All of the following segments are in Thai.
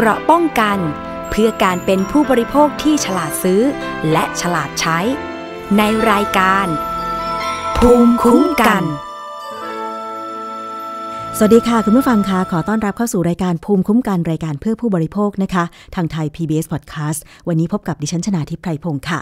เกราะป้องกันเพื่อการเป็นผู้บริโภคที่ฉลาดซื้อ และฉลาดใช้ ในรายการ ภูมิคุ้มกัน สวัสดีค่ะ คุณผู้ฟังคะขอต้อนรับเข้าสู่รายการภูมิคุ้มกันรายการเพื่อผู้บริโภคนะคะ ทางไทย PBS Podcast วันนี้พบกับดิฉันชนาทิพไพรพงศ์ค่ะ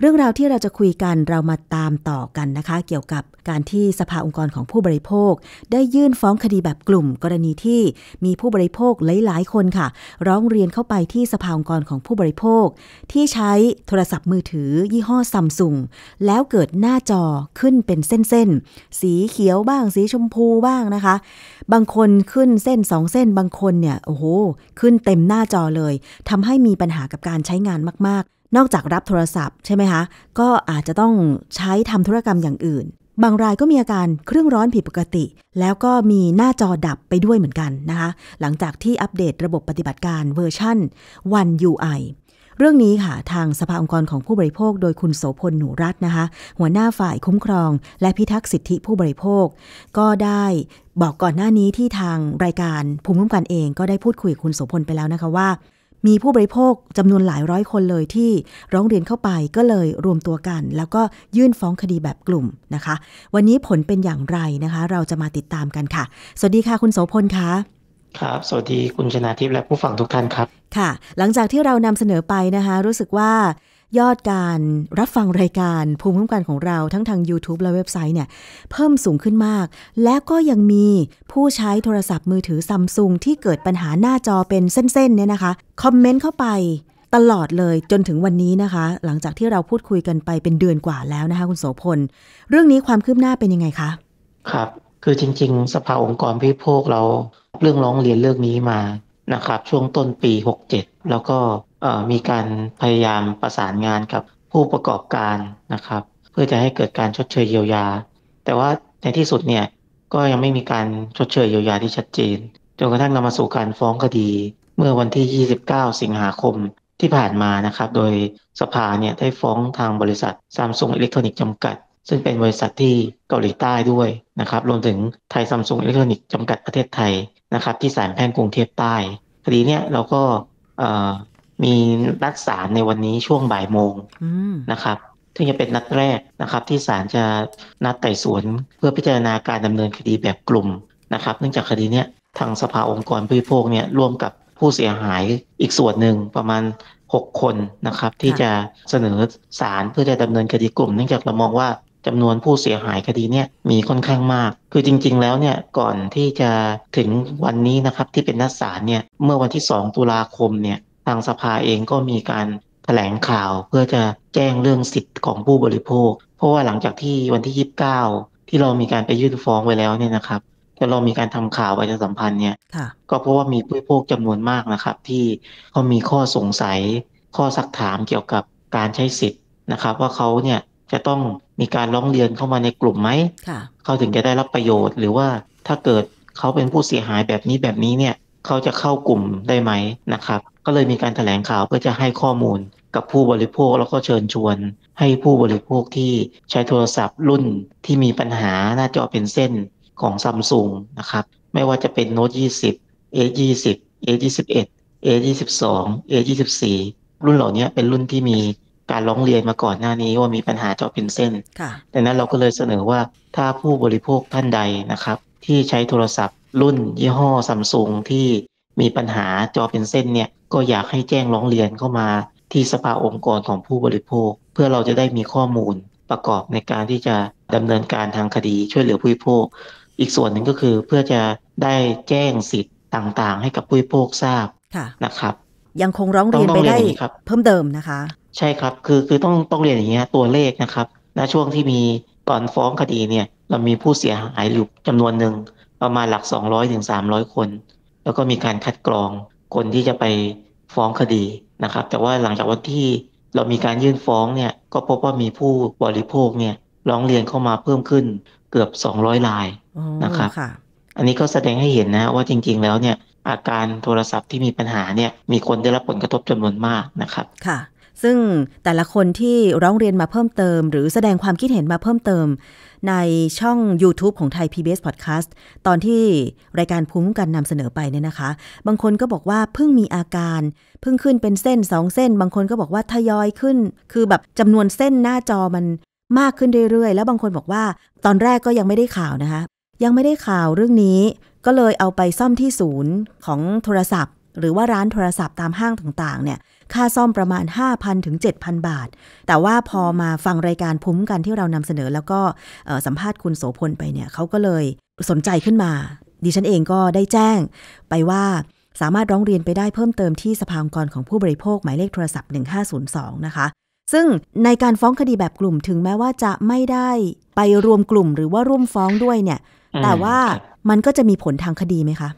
เรื่องราวที่เราจะคุยกันเรามาตามต่อกันนะคะ เกี่ยวกับการที่สภาองค์กรของผู้บริโภค ได้ยื่นฟ้องคดีแบบกลุ่ม กรณีที่มีผู้บริโภคหลายๆ คนค่ะ ร้องเรียนเข้าไปที่สภาองค์กรของผู้บริโภค ที่ใช้โทรศัพท์มือถือยี่ห้อซัมซุงแล้วเกิดหน้าจอขึ้นเป็นเส้นๆสีเขียวบ้างสีชมพูบ้างนะคะ บางคนขึ้นเส้นสองเส้นบางคนเนี่ยโอ้โหขึ้นเต็มหน้าจอเลยทำให้มีปัญหากับการใช้งานมากๆนอกจากรับโทรศัพท์ใช่ไหมคะ ก็อาจจะต้องใช้ทำธุรกรรมอย่างอื่น บางรายก็มีอาการเครื่องร้อนผิดปกติ แล้วก็มีหน้าจอดับไปด้วยเหมือนกันนะคะ หลังจากที่อัปเดตระบบปฏิบัติการเวอร์ชัน One UI เรื่องนี้ค่ะทางสภาองค์กรของผู้บริโภคโดยคุณโสพลหนูรัตน์นะคะ หัวหน้าฝ่ายคุ้มครอง และพิทักษ์สิทธิผู้บริโภค ก็ได้บอกก่อนหน้านี้ที่ทางรายการภูมิคุ้มกันเอง ก็ได้พูดคุยกับคุณโสพลไปแล้วนะคะว่ามีผู้บริโภคจำนวนหลายร้อยคนเลยที่ร้องเรียนเข้าไปก็เลยรวมตัวกัน แล้วก็ยื่นฟ้องคดีแบบกลุ่มนะคะ วันนี้ผลเป็นอย่างไรนะคะ เราจะมาติดตามกันค่ะ สวัสดีค่ะ คุณโสพลคะครับ สวัสดี คุณชนาทิพย์และผู้ฟังทุกท่านครับค่ะ หลังจากที่เรานำเสนอไปนะคะ รู้สึกว่ายอดการรับฟังรายการภูมิคุ้มกันของเราทั้งทาง YouTube และเว็บไซต์เนี่ยเพิ่มสูงขึ้นมาก และก็ยังมีผู้ใช้โทรศัพท์มือถือซัมซุงที่เกิดปัญหาหน้าจอเป็นเส้น ๆ เนี่ยนะคะ คอมเมนต์เข้าไป ตลอดเลยจนถึงวันนี้นะคะ หลังจากที่เราพูดคุยกันไปเป็นเดือนกว่าแล้วนะคะคุณโสพล เรื่องนี้ความคืบหน้าเป็นยังไงคะครับ คือจริงๆ สภาองค์กรพิพวกเราเรื่องร้องเรียนเรื่องนี้มานะครับช่วงต้นปี 67 แล้วก็มีการพยายามประสานงานกับ ผู้ประกอบการนะครับ เพื่อจะให้เกิดการชดเชยเยียวยา แต่ว่าในที่สุดเนี่ย ก็ยังไม่มีการชดเชยเยียวยาที่ชัดเจน จนกระทั่งนำมาสู่การฟ้องคดี เมื่อวันที่ 29 สิงหาคมที่ผ่านมานะครับ โดยสภาเนี่ยได้ฟ้องทางบริษัทซัมซุงอิเล็กทรอนิกส์จำกัด ซึ่งเป็นบริษัทที่เกาหลีใต้ด้วยนะครับ รวมถึงไทยซัมซุงอิเล็กทรอนิกส์จำกัดประเทศไทยนะครับที่ศาลแพ่งกรุงเทพใต้คดีเนี่ยเราก็มีนัดศาลในวันนี้ช่วงบ่ายโมงนะครับซึ่งจะเป็นนัดแรกนะครับที่ศาลจะนัดไต่สวน เพื่อพิจารณาการดำเนินคดีแบบกลุ่มนะครับ เนื่องจากคดีเนี้ยทางสภาองค์กรผู้บริโภคเนี่ยร่วมกับผู้เสียหายอีกส่วนหนึ่งประมาณ 6 คนนะครับ ที่จะเสนอศาลเพื่อจะดำเนินคดีกลุ่ม เนื่องจากเรามองว่าจำนวนผู้เสียหายคดีเนี่ยมีค่อนข้างมาก คือจริงๆแล้วเนี่ยก่อนที่จะถึงวันนี้นะครับที่เป็นนัดศาลเนี่ยเมื่อวันที่ 2 ตุลาคมเนี่ยทางสภาเองก็มีการแถลงข่าวเพื่อจะแจ้งเรื่องสิทธิ์ของผู้บริโภค เพราะว่าหลังจากที่วันที่ 29 ที่เรามีการไปยื่นฟ้องไว้แล้วเนี่ยนะครับแต่เรามีการทำข่าวประชาสัมพันธ์เนี่ยก็เพราะว่ามีผู้บริโภคจำนวนมากนะครับ ที่เขามีข้อสงสัยข้อสักถามเกี่ยวกับการใช้สิทธิ์นะครับว่าเขาเนี่ยจะต้องมีการร้องเรียนเข้ามาในกลุ่มไหมเขาถึงจะได้รับประโยชน์หรือว่าถ้าเกิดเขาเป็นผู้เสียหายแบบนี้แบบนี้เนี่ยเขาจะเข้ากลุ่มได้ไหมนะครับ ก็เลยมีการถแถลงข่าวเพื่อจะให้ข้อมูลกับผู้บริโภคแล้วก็เชิญชวนให้ผู้บริโภคที่ใช้โทรศัพท์รุ่นที่มีปัญหาหน้าจอเป็นเส้นของซัมซุงนะครับ ไม่ว่าจะเป็นโน้ต20 A20 A21 A22 A24 รุ่นเหล่านี้เป็นรุ่นที่มีการร้องเรียนมาก่อนหน้านี้ว่ามีปัญหาจอเป็นเส้นดังนั้นเราก็เลยเสนอว่าถ้าผู้บริโภคท่านใดนะครับที่ใช้โทรศัพท์ รุ่นยี่ห้อซัมซุงที่มีปัญหาจอเป็นเส้นเนี่ย ก็อยากให้แจ้งร้องเรียนเข้ามาที่สภาองค์กรของผู้บริโภค เพื่อเราจะได้มีข้อมูลประกอบในการที่จะดำเนินการทางคดีช่วยเหลือผู้บริโภค อีกส่วนหนึ่งก็คือเพื่อจะได้แจ้งสิทธิ์ต่างๆ ให้กับผู้บริโภคทราบนะครับ ยังคงร้องเรียนไปได้เพิ่มเติมนะคะ ใช่ครับคือคือต้องต้องเรียนอย่างเงี้ยตัวเลขนะครับณช่วงที่มีก่อนฟ้องคดีเนี่ยเรามีผู้เสียหายอยู่จำนวนหนึ่ง ประมาณ หลัก 200ถึง้อยคน แล้วก็มีการคัดกรองคนที่จะไปฟ้องคดีนะครับ แต่ว่าหลังจากวันที่เรามีการยื่นฟ้องเนี่ย ก็พบว่ามีผู้บริโภคเนี่ย ร้องเรียนเข้ามาเพิ่มขึ้นเกือบ 200รายนะครับอันนี้ก็แสดงให้เห็นนะว่าจริงๆแล้วเนี่ย อาการโทรศัพท์ที่มีปัญหาเนี่ย มีคนได้รับผลกระทบจำนวนมากนะครับค่ะซึ่งแต่ละคนที่ร้องเรียนมาเพิ่มเติม หรือแสดงความคิดเห็นมาเพิ่มเติม ในช่อง YouTube ของไทย PBS Podcast ตอนที่รายการภูมิคุ้มกันนำเสนอไปเนี่ยนะคะ บางคนก็บอกว่าเพิ่งมีอาการ เพิ่งขึ้นเป็นเส้น 2 เส้น บางคนก็บอกว่าทยอยขึ้น คือแบบจำนวนเส้นหน้าจอมันมากขึ้นเรื่อย ๆ แล้วบางคนบอกว่าตอนแรกก็ยังไม่ได้ข่าวนะคะยังไม่ได้ข่าวเรื่องนี้ก็เลยเอาไปซ่อมที่ศูนย์ของโทรศัพท์ หรือว่าร้านโทรศัพท์ตามห้างต่างๆเนี่ยค่าซ่อมประมาณ 5,000 ถึง 7,000 บาท แต่ว่าพอมาฟังรายการภูมกันที่เรานำเสนอแล้วก็สัมภาษณ์คุณโสพลไปเนี่ยเขาก็เลยสนใจขึ้นมา ดิฉันเองก็ได้แจ้งไปว่าสามารถร้องเรียนไปได้เพิ่มเติมที่สภาองค์กร ของผู้บริโภค หมายเลขโทรศัพท์ 1502 นะคะ ซึ่งในการฟ้องคดีแบบกลุ่มถึงแม้ว่าจะไม่ได้ไปรวมกลุ่ม หรือว่าร่วมฟ้องด้วยเนี่ย แต่ว่ามันก็จะมีผลทางคดีไหมคะ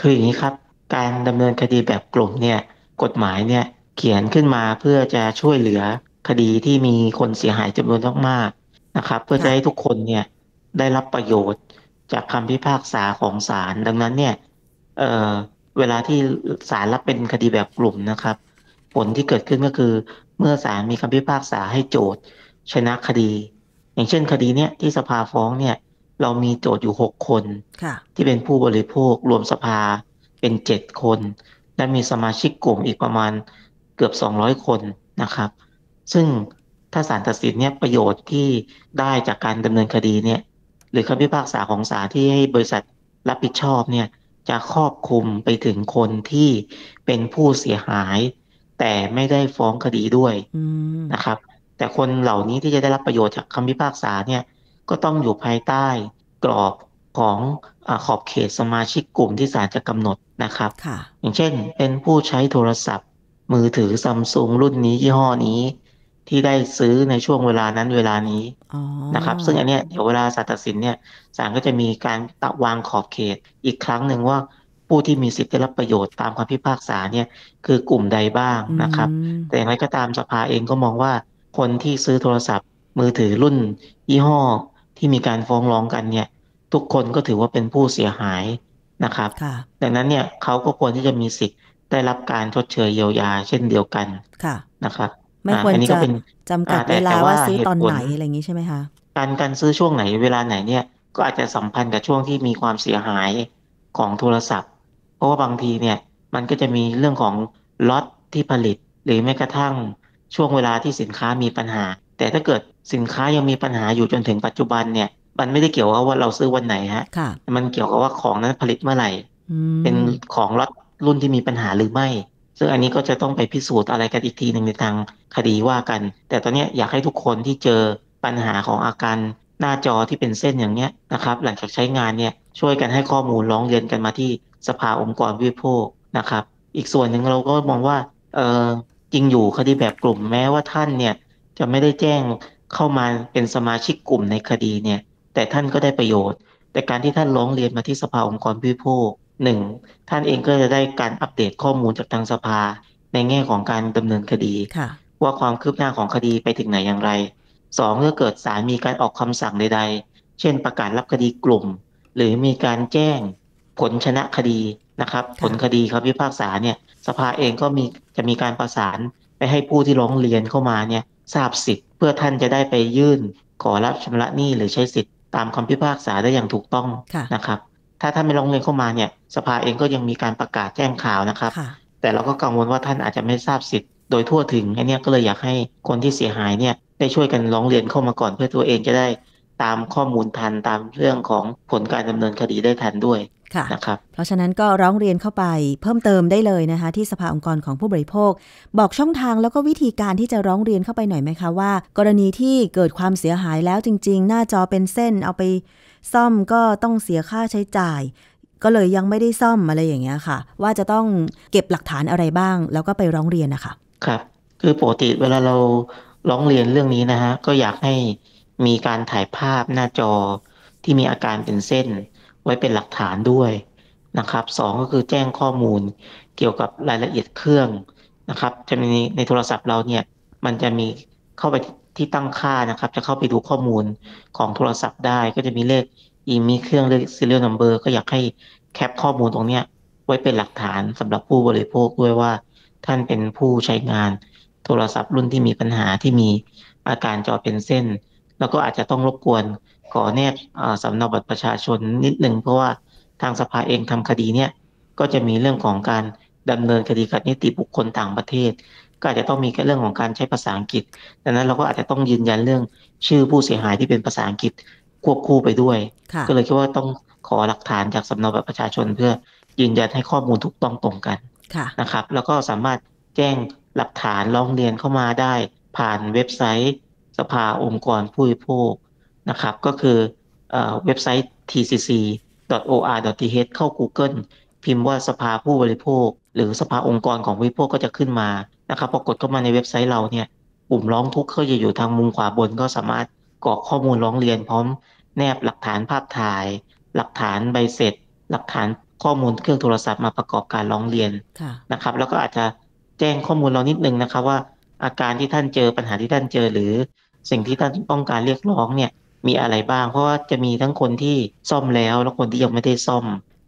คืออย่างนี้ครับ การดำเนินคดีแบบกลุ่มเนี่ย กฎหมายเนี่ยเขียนขึ้นมาเพื่อจะช่วยเหลือคดีที่มีคนเสียหายจำนวนมากๆนะครับ เพื่อจะให้ทุกคนเนี่ยได้รับประโยชน์จากคำพิพากษาของศาลดังนั้นเนี่ย เออเวลาที่ศาลรับเป็นคดีแบบกลุ่มนะครับ ผลที่เกิดขึ้นก็คือเมื่อศาลมีคำพิพากษาให้โจทย์ชนะคดี อย่างเช่นคดีเนี้ยที่สภาฟ้องเนี่ยเรามีโจทย์อยู่หกคนที่เป็นผู้บริโภครวมสภาเป็นเจ็ดคน และมีสมาชิกกลุ่มอีกประมาณเกือบ 200 คนนะครับ ซึ่งถ้าสารตัดสินเนี่ยประโยชน์ที่ได้จากการดำเนินคดีเนี่ยหรือคำพิพากษาของศาลที่ให้บริษัทรับผิดชอบเนี่ยจะครอบคลุมไปถึงคนที่เป็นผู้เสียหาย แต่ไม่ได้ฟ้องคดีด้วยนะครับ แต่คนเหล่านี้ที่จะได้รับประโยชน์จากคำพิพากษาเนี่ยก็ต้องอยู่ภายใต้กรอบของอขอบเขตสมาชิกกลุ่มที่ศาลจะกำหนดนะครับอย่างเช่น เป็นผู้ใช้โทรศัพท์มือถือซัมซุงรุ่นนี้ ยี่ห้อนี้ ที่ได้ซื้อในช่วงเวลานั้นเวลานี้นะครับ ซึ่งอันเนี้ยเดี๋ยวเวลาศาลตัดสินเนี่ยศาลก็จะมีการตะวางขอบเขต อีกครั้งหนึ่งว่าผู้ที่มีสิทธิ์ได้รับประโยชน์ตามความพิพากษาเนี่ย คือกลุ่มใดบ้างนะครับ แต่อย่างไรก็ตามสภาเองก็มองว่าคนที่ซื้อโทรศัพท์มือถือรุ่น ยี่ห้อที่มีการฟ้องร้องกันเนี่ย ทุกคนก็ถือว่าเป็นผู้เสียหายนะครับดังนั้นเนี่ยเขาก็ควรที่จะมีสิทธิ์ได้รับการชดเชยเยียวยา เช่นเดียวกัน ค่ะ นะครับไม่ควรจะ จำกัดเวลา ว่าซื้อ ตอนไหน อะไรอย่างนี้ใช่ไหมคะ การการซื้อช่วงไหนเวลาไหนเนี่ยก็อาจจะสัมพันธ์กับช่วงที่มีความเสียหายของโทรศัพท์ เพราะว่าบางทีเนี่ยมันก็จะมีเรื่องของล็อตที่ผลิตหรือแม้กระทั่งช่วงเวลาที่สินค้ามีปัญหา แต่ถ้าเกิดสินค้ายังมีปัญหาอยู่จนถึงปัจจุบันเนี่ยมันไม่ได้เกี่ยวกับว่าเราซื้อวันไหนฮะมันเกี่ยวกับว่าของนั้นผลิตเมื่อไหร่ เป็นของล็อตรุ่นที่มีปัญหาหรือไม่ ซึ่งอันนี้ก็จะต้องไปพิสูจน์อะไรกันอีกทีหนึ่งในทางคดีว่ากัน แต่ตอนนี้อยากให้ทุกคนที่เจอปัญหาของอาการหน้าจอที่เป็นเส้นอย่างเนี้ยนะครับหลังจากใช้งานเนี่ยช่วยกันให้ข้อมูลร้องเรียนกันมาที่สภาองค์กรวิพโภคนะครับ อีกส่วนหนึ่งเราก็มองว่าเออจริงอยู่คดีแบบกลุ่มแม้ว่าท่านเนี่ยจะไม่ได้แจ้งเข้ามาเป็นสมาชิกกลุ่มในคดีเนี่ยแต่ท่านก็ได้ประโยชน์ แต่การที่ท่านร้องเรียนมาที่สภาองค์กรวิพโภคหนึ่งท่านเองก็จะได้การอัปเดตข้อมูลจากทางสภาในแง่ของการดำเนินคดีว่าความคืบหน้าของคดีไปถึงไหนอย่างไรสองเมื่อเกิดสารมีการออกคำสั่งใดๆ เช่นประกาศรับคดีกลุ่ม หรือมีการแจ้งผลชนะคดีนะครับ ผลคดีครับพิพากษาเนี่ย สภาเองก็มีจะมีการประสานไปให้ผู้ที่ร้องเรียนเข้ามาเนี่ยทราบสิทธิ์เพื่อท่านจะได้ไปยื่นขอรับชำระหนี้หรือใช้สิทธิ์ตามคำพิพากษาได้อย่างถูกต้องนะครับถ้าท่านไม่ร้องเรียนเข้ามาเนี่ยสภาเองก็ยังมีการประกาศแจ้งข่าวนะครับแต่เราก็กังวลว่าท่านอาจจะไม่ทราบสิทธิ์โดยทั่วถึงอันนี้ก็เลยอยากให้คนที่เสียหายเนี่ยได้ช่วยกันร้องเรียนเข้ามาก่อน เพื่อตัวเองจะได้ตามข้อมูลทันตามเรื่องของผลการดำเนินคดีได้ทันด้วยะนะครับเพราะฉะนั้นก็ร้องเรียนเข้าไปเพิ่มเติมได้เลยนะคะที่สภาองค์กรของผู้บริโภค บอกช่องทางแล้วก็วิธีการที่จะร้องเรียนเข้าไปหน่อยไหมคะว่ากรณีที่เกิดความเสียหายแล้วจริง ๆ หน้าจอเป็นเส้นเอาไปซ่อมก็ต้องเสียค่าใช้จ่าย ก็เลยยังไม่ได้ซ่อมอะไรอย่างเงี้ยค่ะ ว่าจะต้องเก็บหลักฐานอะไรบ้าง แล้วก็ไปร้องเรียนนะคะครับคือปกติเวลาเราร้องเรียนเรื่องนี้นะฮะ ก็อยากให้มีการถ่ายภาพหน้าจอที่มีอาการเป็นเส้น ไว้เป็นหลักฐานด้วยนะครับสองก็คือแจ้งข้อมูลเกี่ยวกับรายละเอียดเครื่องนะครับจะมีในโทรศัพท์เราเนี่ยมันจะมีเข้าไปที่ตั้งค่านะครับจะเข้าไปดูข้อมูลของโทรศัพท์ได้ ก็จะมีเลขอีมีเครื่องเลข serial number ก็อยากให้แคปข้อมูลตรงเนี้ยไว้เป็นหลักฐานสำหรับผู้บริโภคด้วยว่าท่านเป็นผู้ใช้งาน โทรศัพท์รุ่นที่มีปัญหาที่มีอาการจอเป็นเส้น แล้วก็อาจจะต้องรบกวนขอแนบสำเนาบัตรประชาชนนิดหนึ่งเพราะว่าทางสภาเองทำคดีเนี่ยก็จะมีเรื่องของการดำเนินคดีกับนิติบุคคลต่างประเทศก็อาจจะต้องมีแค่เรื่องของการใช้ภาษาอังกฤษ ดังนั้นเราก็อาจจะต้องยืนยันเรื่องชื่อผู้เสียหายที่เป็นภาษาอังกฤษควบคู่ไปด้วย ก็เลยคิดว่าต้องขอหลักฐานจากสำเนาบัตรประชาชน เพื่อยืนยันให้ข้อมูลถูกต้องตรงกันนะครับ แล้วก็สามารถแจ้งหลักฐานร้องเรียนเข้ามาได้ ผ่านเว็บไซต์ สภาองค์กรผู้บริโภคนะครับ ก็คือเว็บไซต์ tcc.or.th เข้า Google พิมพ์ว่าสภาผู้บริโภค หรือสภาองค์กรของผู้บริโภคก็จะขึ้นมานะครับพอกดเข้ามาในเว็บไซต์เราเนี่ย ปุ่มร้องทุกข์ก็จะอยู่ทางมุมขวาบน ก็สามารถกรอกข้อมูลร้องเรียน พร้อมแนบหลักฐานภาพถ่าย หลักฐานใบเสร็จ หลักฐานข้อมูลเครื่องโทรศัพท์มาประกอบการร้องเรียนนะครับ แล้วก็อาจจะแจ้งข้อมูลเรานิดนึงนะครับ ว่าอาการที่ท่านเจอปัญหาที่ท่านเจอหรือ สิ่งที่ท่านต้องการเรียกร้องเนี่ยมีอะไรบ้าง เพราะว่าจะมีทั้งคนที่ซ่อมแล้วและคนที่ยังไม่ได้ซ่อม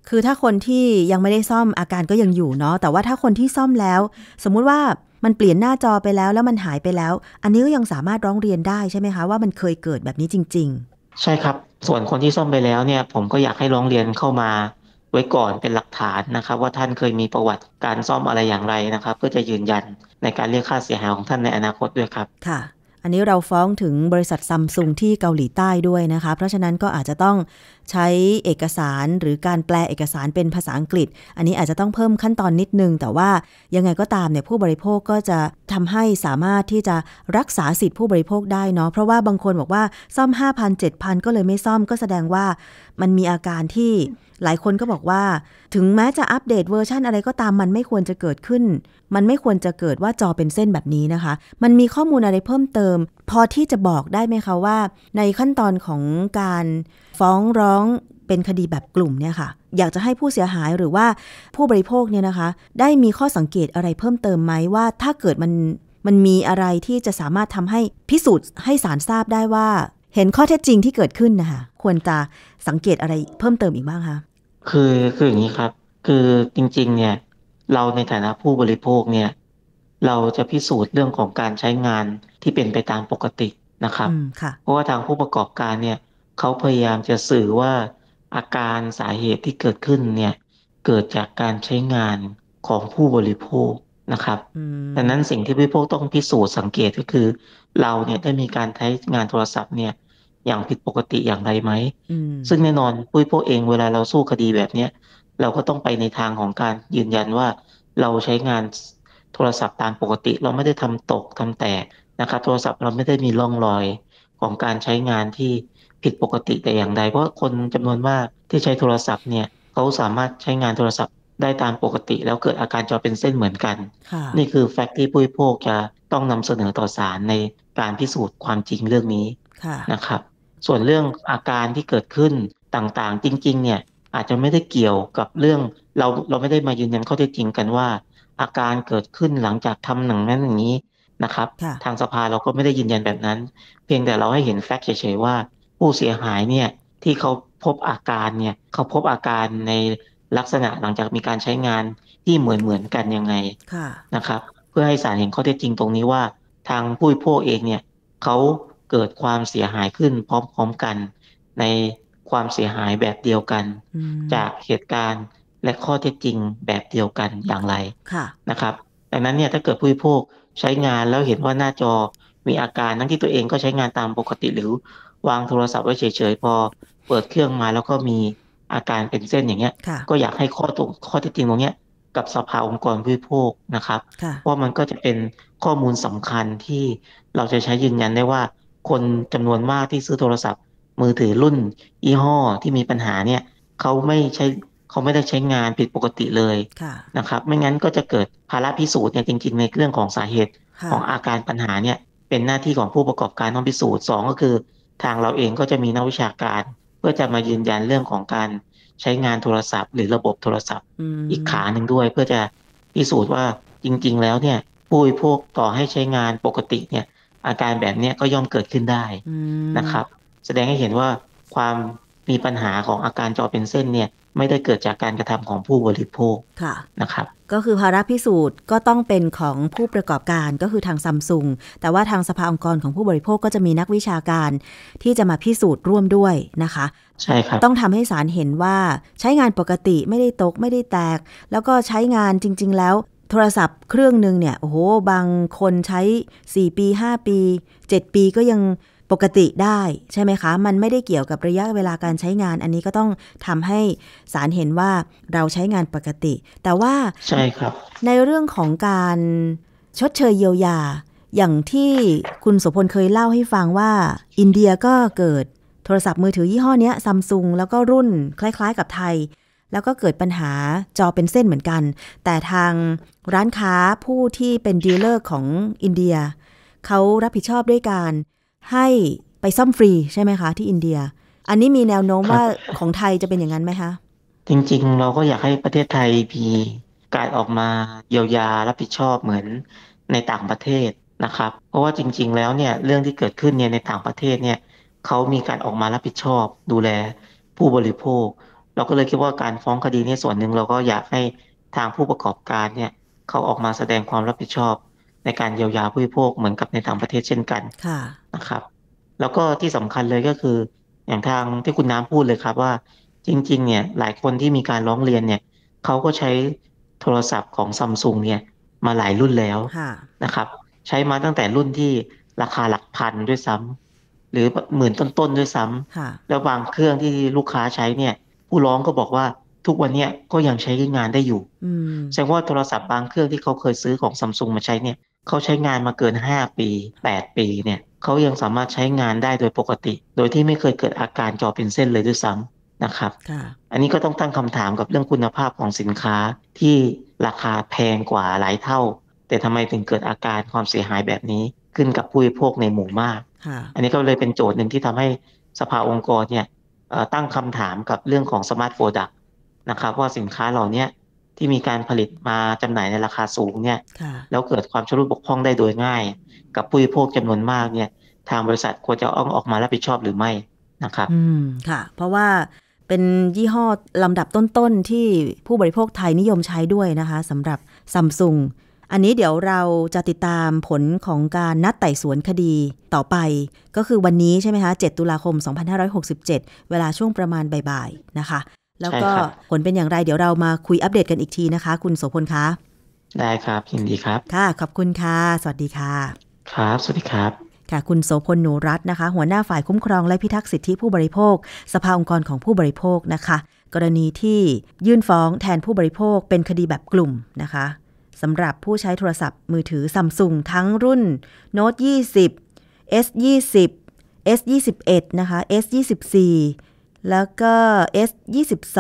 คือถ้าคนที่ยังไม่ได้ซ่อมอาการก็ยังอยู่เนาะ แต่ว่าถ้าคนที่ซ่อมแล้ว สมมุติว่ามันเปลี่ยนหน้าจอไปแล้วแล้วมันหายไปแล้ว อันนี้ก็ยังสามารถร้องเรียนได้ใช่ไหมคะว่ามันเคยเกิดแบบนี้จริงๆ ใช่ครับ ส่วนคนที่ซ่อมไปแล้วเนี่ยผมก็อยากให้ร้องเรียนเข้ามาไว้ก่อนเป็นหลักฐานนะครับ ว่าท่านเคยมีประวัติการซ่อมอะไรอย่างไรนะครับ เพื่อจะยืนยันในการเรียกค่าเสียหายของท่านในอนาคตด้วยครับค่ะ อันนี้เราฟ้องถึงบริษัทซัมซุงที่เกาหลีใต้ด้วยนะคะเพราะฉะนั้นก็อาจจะต้องใช้เอกสารหรือการแปลเอกสารเป็นภาษาอังกฤษ อันนี้อาจจะต้องเพิ่มขั้นตอนนิดนึง แต่ว่ายังไงก็ตามเนี่ยผู้บริโภคก็จะทำให้สามารถที่จะรักษาสิทธิผู้บริโภคได้เนาะเพราะว่าบางคนบอกว่าซ่อม5,000 7,000 ก็เลยไม่ซ่อมก็แสดงว่ามันมีอาการที่หลายคนก็บอกว่า ถึงแม้จะอัปเดตเวอร์ชันอะไรก็ตามมันไม่ควรจะเกิดขึ้น มันไม่ควรจะเกิดว่าจอเป็นเส้นแบบนี้นะคะ มันมีข้อมูลอะไรเพิ่มเติม พอที่จะบอกได้ไหมคะว่า ในขั้นตอนของการฟ้องร้องเป็นคดีแบบกลุ่มเนี่ยค่ะ อยากจะให้ผู้เสียหายหรือว่าผู้บริโภคเนี่ยนะคะ ได้มีข้อสังเกตอะไรเพิ่มเติมไหมว่าถ้าเกิดมันมันมีอะไรที่จะสามารถทำให้พิสูจน์ให้ศาลทราบได้ว่า เห็นข้อเท็จจริงที่เกิดขึ้นนะคะควรจะสังเกตอะไรเพิ่มเติมอีกบ้างคะคือคืออย่างนี้ครับ คือจริงๆเนี่ย เราในฐานะผู้บริโภคเนี่ยเราจะพิสูจน์เรื่องของการใช้งานที่เป็นไปตามปกตินะครับเพราะว่าทางผู้ประกอบการเนี่ยเขาพยายามจะสื่อว่าอาการสาเหตุที่เกิดขึ้นเนี่ยเกิดจากการใช้งานของผู้บริโภคนะครับดังนั้นสิ่งที่ผู้บริโภคต้องพิสูจน์สังเกตก็คือ เราเนี่ยได้มีการใช้งานโทรศัพท์เนี่ยอย่างผิดปกติอย่างไรไหมซึ่งแน่นอนผู้บริโภคเองเวลาเราสู้คดีแบบเนี้ยเราก็ต้องไปในทางของการยืนยันว่าเราใช้งานโทรศัพท์ตามปกติเราไม่ได้ทำตกทำแตกนะครับโทรศัพท์เราไม่ได้มีร่องรอย ของการใช้งานที่ผิดปกติแต่อย่างใดเพราะคนจำนวนมาก ที่ใช้โทรศัพท์เนี่ยเขาสามารถใช้งานโทรศัพท์ได้ตามปกติ แล้วเกิดอาการจอเป็นเส้นเหมือนกัน นี่คือแฟกต์ที่ผู้พิโภจะต้องนำเสนอต่อศาลในการพิสูจน์ความจริงเรื่องนี้นะครับ ส่วนเรื่องอาการที่เกิดขึ้นต่างๆ จริงๆเนี่ยอาจจะไม่ได้เกี่ยวกับเรื่องเราเราไม่ได้มายืนยันข้อเท็จจริงกันว่า อาการเกิดขึ้นหลังจากทำหนังนั้นอย่างนี้นะครับ ทางสภาเราก็ไม่ได้ยืนยันแบบนั้น เพียงแต่เราให้เห็นแฟกต์เฉยๆว่าผู้เสียหายเนี่ยที่เขาพบอาการเนี่ยเขาพบอาการในลักษณะหลังจากมีการใช้งานที่เหมือนเหมือนกันยังไงนะครับ เพื่อให้ศาลเห็นข้อเท็จจริงตรงนี้ว่า ทางผู้พวกเองเนี่ยเขาเกิดความเสียหายขึ้นพร้อม ๆกันในความเสียหายแบบเดียวกัน จากเหตุการณ์และข้อเท็จจริงแบบเดียวกันอย่างไรนะครับดังนั้นเนี่ยถ้าเกิดผู้พริใช้งานแล้วเห็นว่าหน้าจอมีอาการทั้งที่ตัวเองก็ใช้งานตามปกติหรือวางโทรศัพท์ไว้เฉยๆพอเปิดเครื่องมาแล้วก็มีอาการเป็นเส้นอย่างเงี้ยก็อยากให้ข้อตรงข้อที่จริงตรงเนี้ยกับสภาองค์กรผู้บริโภคนะครับว่ามันก็จะเป็นข้อมูลสำคัญที่เราจะใช้ยืนยันได้ว่าคนจำนวนมากที่ซื้อโทรศัพท์มือถือรุ่นยี่ห้อที่มีปัญหาเนี่ยเขาไม่ใช้เขาไม่ได้ใช้งานผิดปกติเลยนะครับ ไม่งั้นก็จะเกิดภาระพิสูจน์เนี่ยจริงๆ ในเรื่องของสาเหตุของอาการปัญหาเนี่ยเป็นหน้าที่ของผู้ประกอบการต้องพิสูจน์สองก็คือทางเราเองก็จะมีนักวิชาการ เพื่อจะมายืนยันเรื่องของการใช้งานโทรศัพท์หรือระบบโทรศัพท์ อีกขาหนึ่งด้วย เพื่อจะพิสูจน์ว่าจริง ๆ แล้วเนี่ยผู้บริโภคต่อให้ใช้งานปกติเนี่ยอาการแบบนี้ก็ย่อมเกิดขึ้นได้นะครับ แสดงให้เห็นว่าความมีปัญหาของอาการจอเป็นเส้นเนี่ยไม่ได้เกิดจากการกระทำของผู้บริโภคนะครับก็คือภาระพิสูจน์ก็ต้องเป็นของผู้ประกอบการก็คือทางซัมซุงแต่ว่าทางสภาองค์กรของผู้บริโภคก็จะมีนักวิชาการ ที่จะมาพิสูจน์ร่วมด้วยนะคะ ใช่ครับต้องทำให้ศาลเห็นว่าใช้งานปกติไม่ได้ตก ไม่ได้แตก แล้วก็ใช้งานจริง ๆ แล้ว โทรศัพท์เครื่องหนึ่งเนี่ย โอ้โหบางคนใช้ 4 ปี 5 ปี 7 ปีก็ยังปกติได้ใช่ไหมคะ มันไม่ได้เกี่ยวกับระยะเวลาการใช้งาน อันนี้ก็ต้องทำให้สารเห็นว่าเราใช้งานปกติ แต่ว่าใช่ครับ ในเรื่องของการชดเชยเยียวยา อย่างที่คุณสมพลเคยเล่าให้ฟังว่าอินเดียก็เกิดโทรศัพท์มือถือยี่ห้อนี้ซัมซุงแล้วก็รุ่นคล้าย ๆ กับไทย แล้วก็เกิดปัญหาจอเป็นเส้นเหมือนกัน แต่ทางร้านค้าผู้ที่เป็นดีลเลอร์ของอินเดียเขารับผิดชอบด้วยการให้ไปซ่อมฟรีใช่ไหมคะ ที่อินเดีย อันนี้มีแนวโน้มว่าของไทยจะเป็นอย่างนั้นไหมคะ จริงๆ เราก็อยากให้ประเทศไทยมีกายออกมาเยียวยารับผิดชอบเหมือนในต่างประเทศนะครับเพราะว่าจริงๆ แล้วเนี่ยเรื่องที่เกิดขึ้นเนี่ยในต่างประเทศเนี่ยเขามีการออกมารับผิดชอบดูแลผู้บริโภค เราก็เลยคิดว่าการฟ้องคดีนี่ส่วนหนึ่งเราก็อยากให้ทางผู้ประกอบการเนี่ยเขาออกมาแสดงความรับผิดชอบในการเยียวยาผู้บริโภคเหมือนกับในต่างประเทศเช่นกันนะครับ แล้วก็ที่สำคัญเลยก็คืออย่างทางที่คุณน้ำพูดเลยครับว่าจริง ๆ เนี่ยหลายคนที่มีการร้องเรียนเนี่ยเขาก็ใช้โทรศัพท์ของซัมซุงเนี่ย มาหลายรุ่นแล้วนะครับ ใช้มาตั้งแต่รุ่นที่ราคาหลักพันด้วยซ้ำ หรือหมื่นต้นๆด้วยซ้ำแล้วบางเครื่องที่ลูกค้าใช้เนี่ย ผู้ร้องก็บอกว่าทุกวันเนี้ยก็ยังใช้งานได้อยู่แสดงว่าโทรศัพท์บางเครื่องที่เขาเคยซื้อของซัมซุงมาใช้เนี่ยเขาใช้งานมาเกิน 5 ปี 8 ปีเนี่ยเขายังสามารถใช้งานได้โดยปกติ โดยที่ไม่เคยเกิดอาการจอเป็นเส้นเลยด้วยซ้ำนะครับอันนี้ก็ต้องตั้งคำถามกับเรื่องคุณภาพของสินค้าที่ราคาแพงกว่าหลายเท่า แต่ทำไมถึงเกิดอาการความเสียหายแบบนี้ขึ้นกับผู้บริโภคในหมู่มาก อันนี้ก็เลยเป็นโจทย์หนึ่งที่ทำให้สภาองค์กรเนี่ยตั้งคำถามกับเรื่องของสมาร์ทโฟดักนะครับว่าสินค้าเหล่านี้ที่มีการผลิตมาจำหน่ายในราคาสูงเนี่ยแล้วเกิดความชำรุดบกพร่องได้โดยง่าย กับผู้บริโภคจำนวนมากเนี่ย ทางบริษัทควรจะอ้องออกมารับผิดชอบหรือไม่นะครับ อืม ค่ะ เพราะว่าเป็นยี่ห้อลำดับต้น ๆ ที่ผู้บริโภคไทยนิยมใช้ด้วยนะคะสำหรับซัมซุง อันนี้เดี๋ยวเราจะติดตามผลของการนัดไต่สวนคดีต่อไป ก็คือวันนี้ใช่ไหมคะ 7 ตุลาคม 2567 เวลาช่วงประมาณบ่ายๆนะคะแล้วก็ผลเป็นอย่างไรเดี๋ยวเรามาคุยอัปเดตกันอีกทีนะคะ คุณโสพลคะ ได้ครับยินดีครับ ค่ะ ขอบคุณค่ะ สวัสดีค่ะ ครับสวัสดีครับ ค่ะคุณโสพลหนูรัตน์นะคะ หัวหน้าฝ่ายคุ้มครองและพิทักษ์สิทธิผู้บริโภค สภาองค์กรของผู้บริโภคนะคะ กรณีที่ยื่นฟ้องแทนผู้บริโภคเป็นคดีแบบกลุ่มนะคะสำหรับผู้ใช้โทรศัพท์มือถือซัมซุงทั้งรุ่นโน้ต20 S20 S21 นะคะ S24 แล้วก็ S22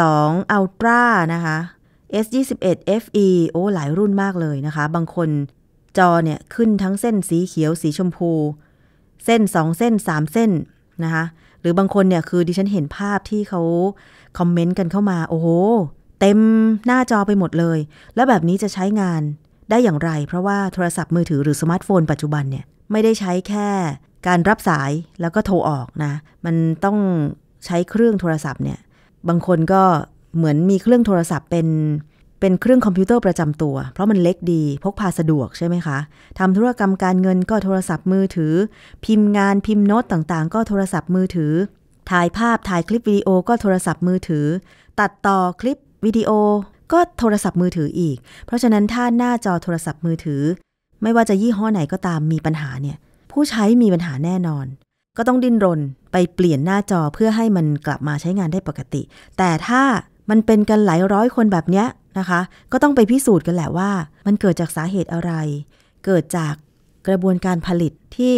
Ultra นะคะ S21 FE โอ้หลายรุ่นมากเลยนะคะ บางคนจอเนี่ย ขึ้นทั้งเส้นสีเขียวสีชมพู เส้น2เส้น3เส้นนะคะ หรือบางคนเนี่ย คือดิฉันเห็นภาพที่เขาคอมเมนต์กันเข้ามา โอ้โห เต็มหน้าจอไปหมดเลย แล้วแบบนี้จะใช้งานได้อย่างไร เพราะว่าโทรศัพท์มือถือ หรือสมาร์ทโฟนปัจจุบันเนี่ยไม่ได้ใช้แค่ การรับสายแล้วก็โทรออกนะ มันต้องใช้เครื่องโทรศัพท์เนี่ย บางคนก็เหมือนมีเครื่องโทรศัพท์เป็นเป็นเครื่องคอมพิวเตอร์ประจำตัว เพราะมันเล็กดี พกพาสะดวกใช่ไหมคะทำธุรกรรมการเงินก็โทรศัพท์มือถือ พิมพ์งานพิมพ์โน้ตต่างๆ ก็โทรศัพท์มือถือ ถ่ายภาพถ่ายคลิปวิดีโอก็โทรศัพท์มือถือ ตัดต่อคลิปวิดีโอ ก็โทรศัพท์มือถืออีก เพราะฉะนั้นถ้าหน้าจอโทรศัพท์มือถือ ไม่ว่าจะยี่ห้อไหนก็ตามมีปัญหาเนี่ยผู้ใช้มีปัญหาแน่นอนก็ต้องดิ้นรนไปเปลี่ยนหน้าจอเพื่อให้มันกลับมาใช้งานได้ปกติ แต่ถ้ามันเป็นกันหลายร้อยคนแบบเนี้ยนะคะ ก็ต้องไปพิสูจน์กันแหละว่ามันเกิดจากสาเหตุอะไร เกิดจากกระบวนการผลิตที่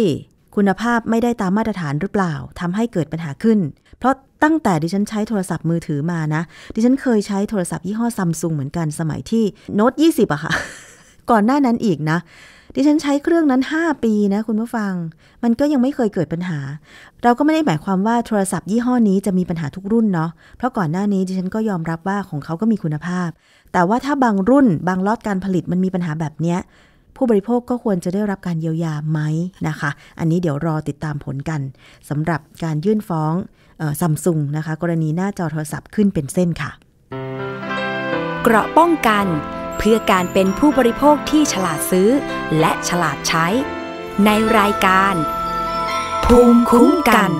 คุณภาพไม่ได้ตามมาตรฐานหรือเปล่า ทำให้เกิดปัญหาขึ้น เพราะตั้งแต่ดิฉันใช้โทรศัพท์มือถือมานะ ดิฉันเคยใช้โทรศัพท์ยี่ห้อซัมซุงเหมือนกันสมัยที่โน้ต20อะค่ะ ก่อนหน้านั้นอีกนะดิฉันใช้เครื่องนั้น 5 ปีนะ คุณผู้ฟัง มันก็ยังไม่เคยเกิดปัญหา เราก็ไม่ได้หมายความว่าโทรศัพท์ยี่ห้อนี้จะมีปัญหาทุกรุ่นเนาะ เพราะก่อนหน้านี้ดิฉันก็ยอมรับว่าของเขาก็มีคุณภาพ แต่ว่าถ้าบางรุ่นบางล็อตการผลิตมันมีปัญหาแบบเนี้ยผู้บริโภคก็ควรจะได้รับการเยียวยาไหมนะคะ อันนี้เดี๋ยวรอติดตามผลกันสำหรับการยื่นฟ้องซัมซุงนะคะกรณีหน้าจอโทรศัพท์ขึ้นเป็นเส้นค่ะ เกราะป้องกันเพื่อการเป็นผู้บริโภคที่ฉลาดซื้อและฉลาดใช้ ในรายการ ภูมิคุ้มกัน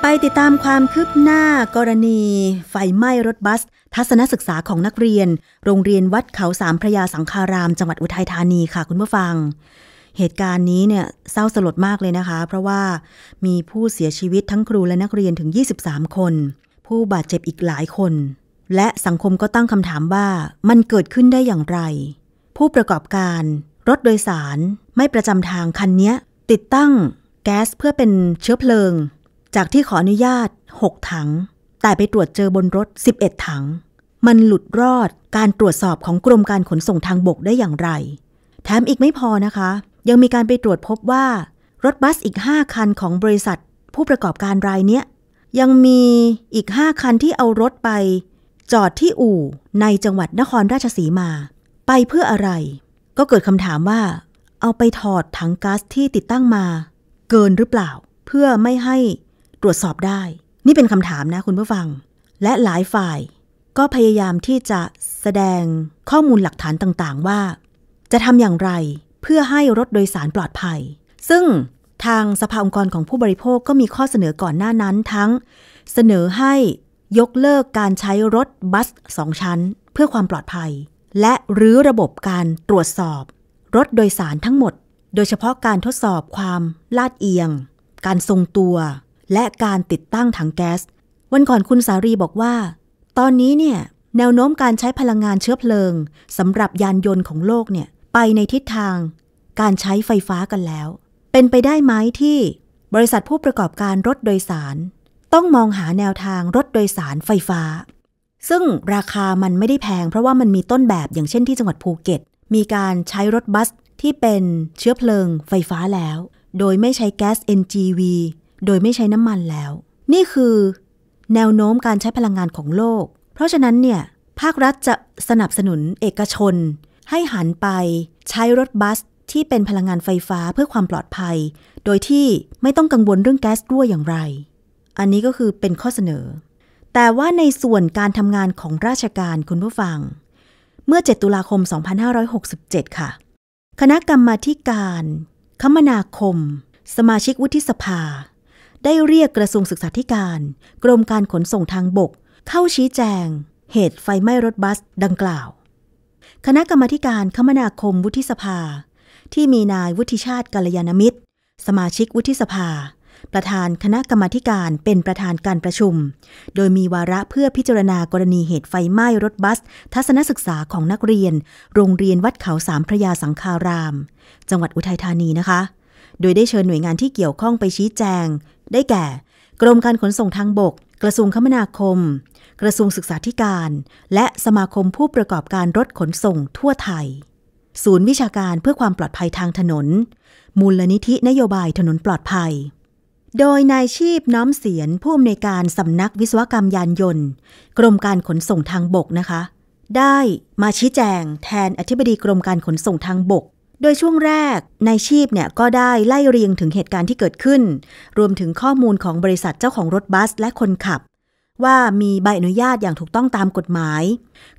ไปติดตามความคืบหน้ากรณี ไฟไหม้รถบัส ทัศนศึกษาของนักเรียน โรงเรียนวัดเขาสามพระยาสังคารามจังหวัดอุทัยธานีค่ะคุณผู้ฟัง เหตุการณ์นี้เนี่ยเศร้าสลดมากเลยนะคะ เพราะว่ามีผู้เสียชีวิตทั้งครูและนักเรียนถึง 23 คน ผู้บาดเจ็บอีกหลายคนและสังคมก็ตั้งคำถามว่ามันเกิดขึ้นได้อย่างไร ผู้ประกอบการ รถโดยสารไม่ประจำทางคันนี้ติดตั้งแก๊สเพื่อเป็นเชื้อเพลิง จากที่ขออนุญาต 6 ถัง แต่ไปตรวจเจอบนรถ 11 ถัง มันหลุดรอดการตรวจสอบของกรมการขนส่งทางบกได้อย่างไร แถมอีกไม่พอนะคะ ยังมีการไปตรวจพบว่า รถบัสอีก 5 คันของบริษัท ผู้ประกอบการรายเนี้ยยังมีอีก5คันที่เอารถไปจอดที่อู่ในจังหวัดนครราชสีมา ไปเพื่ออะไร ก็เกิดคำถามว่า เอาไปถอดถังก๊าซที่ติดตั้งมา เกินหรือเปล่าเพื่อไม่ให้ตรวจสอบได้ นี่เป็นคำถามนะคุณผู้ฟัง และหลายฝ่าย ก็พยายามที่จะแสดงข้อมูลหลักฐานต่างๆ ว่า จะทำอย่างไรเพื่อให้รถโดยสารปลอดภัย ซึ่งทางสภาองค์กรของผู้บริโภคก็มีข้อเสนอก่อนหน้านั้นทั้งเสนอใหยกเลิกการใช้รถบัสสองชั้นเพื่อความปลอดภัย และรื้อระบบการตรวจสอบ รถโดยสารทั้งหมด โดยเฉพาะการทดสอบความลาดเอียง การทรงตัวและการติดตั้งถังแก๊สวันก่อนคุณสารีบอกว่า ตอนนี้เนี่ย แนวโน้มการใช้พลังงานเชื้อเพลิงสำหรับยานยนต์ของโลกเนี่ย ไปในทิศทางการใช้ไฟฟ้ากันแล้ว เป็นไปได้ไหมที่ บริษัทผู้ประกอบการรถโดยสารต้องมองหาแนวทางรถโดยสารไฟฟ้า ซึ่งราคามันไม่ได้แพง เพราะว่ามันมีต้นแบบอย่างเช่นที่จังหวัดภูเก็ต มีการใช้รถบัสที่เป็นเชื้อเพลิงไฟฟ้าแล้ว โดยไม่ใช้แก๊ส NGV โดยไม่ใช้น้ำมันแล้ว นี่คือแนวโน้มการใช้พลังงานของโลก เพราะฉะนั้นเนี่ยภาครัฐจะสนับสนุนเอกชน ให้หันไปใช้รถบัสที่เป็นพลังงานไฟฟ้าเพื่อความปลอดภัย โดยที่ไม่ต้องกังวลเรื่องแก๊สรั่วอย่างไรอันนี้ก็คือเป็นข้อเสนอ แต่ว่าในส่วนการทำงานของราชการคุณผู้ฟัง เมื่อ 7 ตุลาคม 2567 ค่ะ คณะกรรมาการ คมนาคม สมาชิกวุฒิสภา ได้เรียกกระทรวงศึกษาธิการ กรมการขนส่งทางบก เข้าชี้แจง เหตุไฟไหม้รถบัสดังกล่าว คณะกรรมาการคมนาคมวุฒิสภา ที่มีนายวุฒิชาติกัลยาณมิตร สมาชิกวุฒิสภาประธานคณะกรรมการเป็นประธานการประชุม โดยมีวาระเพื่อพิจารณากรณีเหตุไฟไหม้รถบัส ทัศนศึกษาของนักเรียน โรงเรียนวัดเขาสามพระยาสังคาราม จังหวัดอุทัยธานีนะคะ โดยได้เชิญหน่วยงานที่เกี่ยวข้องไปชี้แจง ได้แก่ กรมการขนส่งทางบก กระทรวงคมนาคม กระทรวงศึกษาธิการ และสมาคมผู้ประกอบการรถขนส่งทั่วไทย ศูนย์วิชาการเพื่อความปลอดภัยทางถนน มูลนิธินโยบายถนนปลอดภัยโดยนายชีพน้อมเสียนผู้อำนวยการสำนักวิศวกรรมยานยนต์ กรมการขนส่งทางบกนะคะ ได้มาชี้แจงแทนอธิบดีกรมการขนส่งทางบก โดยช่วงแรกนายชีพเนี่ยก็ได้ไล่เรียงถึงเหตุการณ์ที่เกิดขึ้น รวมถึงข้อมูลของบริษัทเจ้าของรถบัสและคนขับ ว่ามีใบอนุญาตอย่างถูกต้องตามกฎหมาย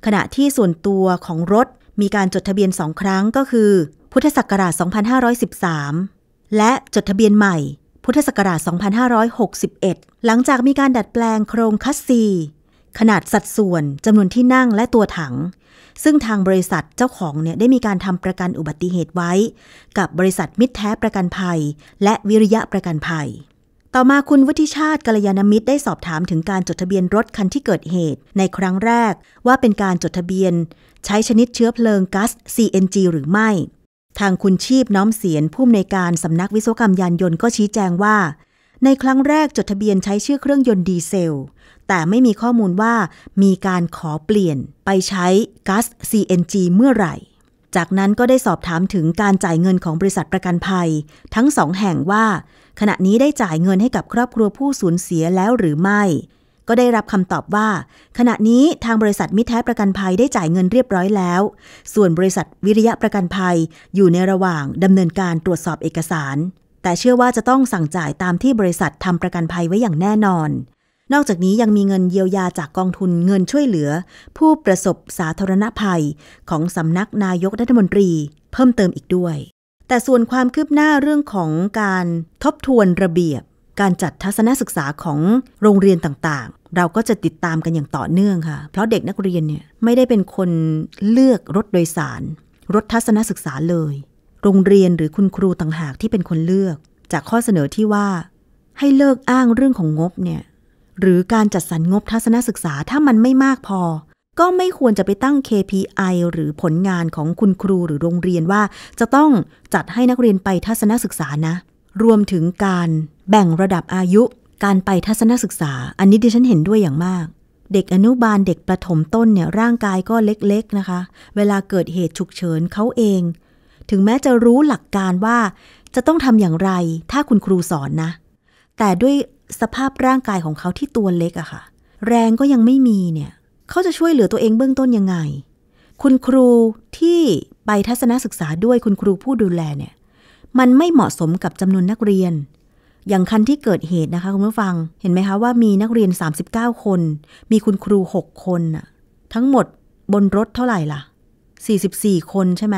ขณะที่ส่วนตัวของรถมีการจดทะเบียนสองครั้งก็คือ พุทธศักราช2513 และจดทะเบียนใหม่พุทธศักราช 2561 หลังจากมีการดัดแปลงโครงคัสซี ขนาดสัดส่วน จำนวนที่นั่งและตัวถัง ซึ่งทางบริษัทเจ้าของเนี่ยได้มีการทำประกันอุบัติเหตุไว้ กับบริษัทมิตรแท้ประกันภัย และวิริยะประกันภัย ต่อมาคุณวุฒิชาติกัลยาณมิตร ได้สอบถามถึงการจดทะเบียนรถคันที่เกิดเหตุ ในครั้งแรกว่าเป็นการจดทะเบียน ใช้ชนิดเชื้อเพลิงก๊าซ CNG หรือไม่ทางคุณชีพน้อมเสียนผู้อำนวยการสำนักวิศวกรรมยานยนต์ก็ชี้แจงว่า ในครั้งแรก จดทะเบียนใช้ชื่อเครื่องยนต์ดีเซล แต่ไม่มีข้อมูลว่ามีการขอเปลี่ยน ไปใช้ก๊าซ CNG เมื่อไหร่ จากนั้นก็ได้สอบถามถึงการจ่ายเงินของบริษัทประกันภัย ทั้งสองแห่งว่า ขณะนี้ได้จ่ายเงินให้กับครอบครัวผู้สูญเสียแล้วหรือไม่ก็ได้รับคำตอบว่า ขณะนี้ทางบริษัทมิแท้ประกันภัยได้จ่ายเงินเรียบร้อยแล้ว ส่วนบริษัทวิริยะประกันภัยอยู่ในระหว่างดำเนินการตรวจสอบเอกสาร แต่เชื่อว่าจะต้องสั่งจ่ายตามที่บริษัททำประกันภัยไว้อย่างแน่นอน นอกจากนี้ยังมีเงินเยียวยาจากกองทุนเงินช่วยเหลือ ผู้ประสบสาธารณภัย ของสำนักนายกรัฐมนตรีเพิ่มเติมอีกด้วย แต่ส่วนความคืบหน้าเรื่องของการทบทวนระเบียบการจัดทัศนศึกษาของโรงเรียนต่างเราก็จะติดตามกันอย่างต่อเนื่องค่ะ เพราะเด็กนักเรียนเนี่ย ไม่ได้เป็นคนเลือกรถโดยสาร รถทัศนศึกษาเลย โรงเรียนหรือคุณครูต่างหากที่เป็นคนเลือก จากข้อเสนอที่ว่าให้เลิกอ้างเรื่องของงบเนี่ยหรือการจัดสรรงบทัศนศึกษาถ้ามันไม่มากพอ ก็ไม่ควรจะไปตั้ง KPI หรือผลงานของคุณครูหรือโรงเรียนว่า จะต้องจัดให้นักเรียนไปทัศนศึกษานะ รวมถึงการแบ่งระดับอายุการไปทัศนศึกษา อันนี้ดิฉันเห็นด้วยอย่างมาก เด็กอนุบาลเด็กประถมต้นเนี่ยร่างกายก็เล็กๆนะคะ เวลาเกิดเหตุฉุกเฉินเขาเอง ถึงแม้จะรู้หลักการว่าจะต้องทำอย่างไร ถ้าคุณครูสอนนะ แต่ด้วยสภาพร่างกายของเขาที่ตัวเล็กอะค่ะ แรงก็ยังไม่มีเนี่ยเขาจะช่วยเหลือตัวเองเบื้องต้นยังไง คุณครูที่ไปทัศนศึกษาด้วยคุณครูผู้ดูแลเนี่ยมันไม่เหมาะสมกับจำนวนนักเรียนอย่างคันที่เกิดเหตุนะคะ คุณผู้ฟังเห็นไหมคะว่ามีนักเรียน 39 คน มีคุณครู 6 คนะทั้งหมดบนรถเท่าไหร่ล่ะ 44 คนใช่ไหม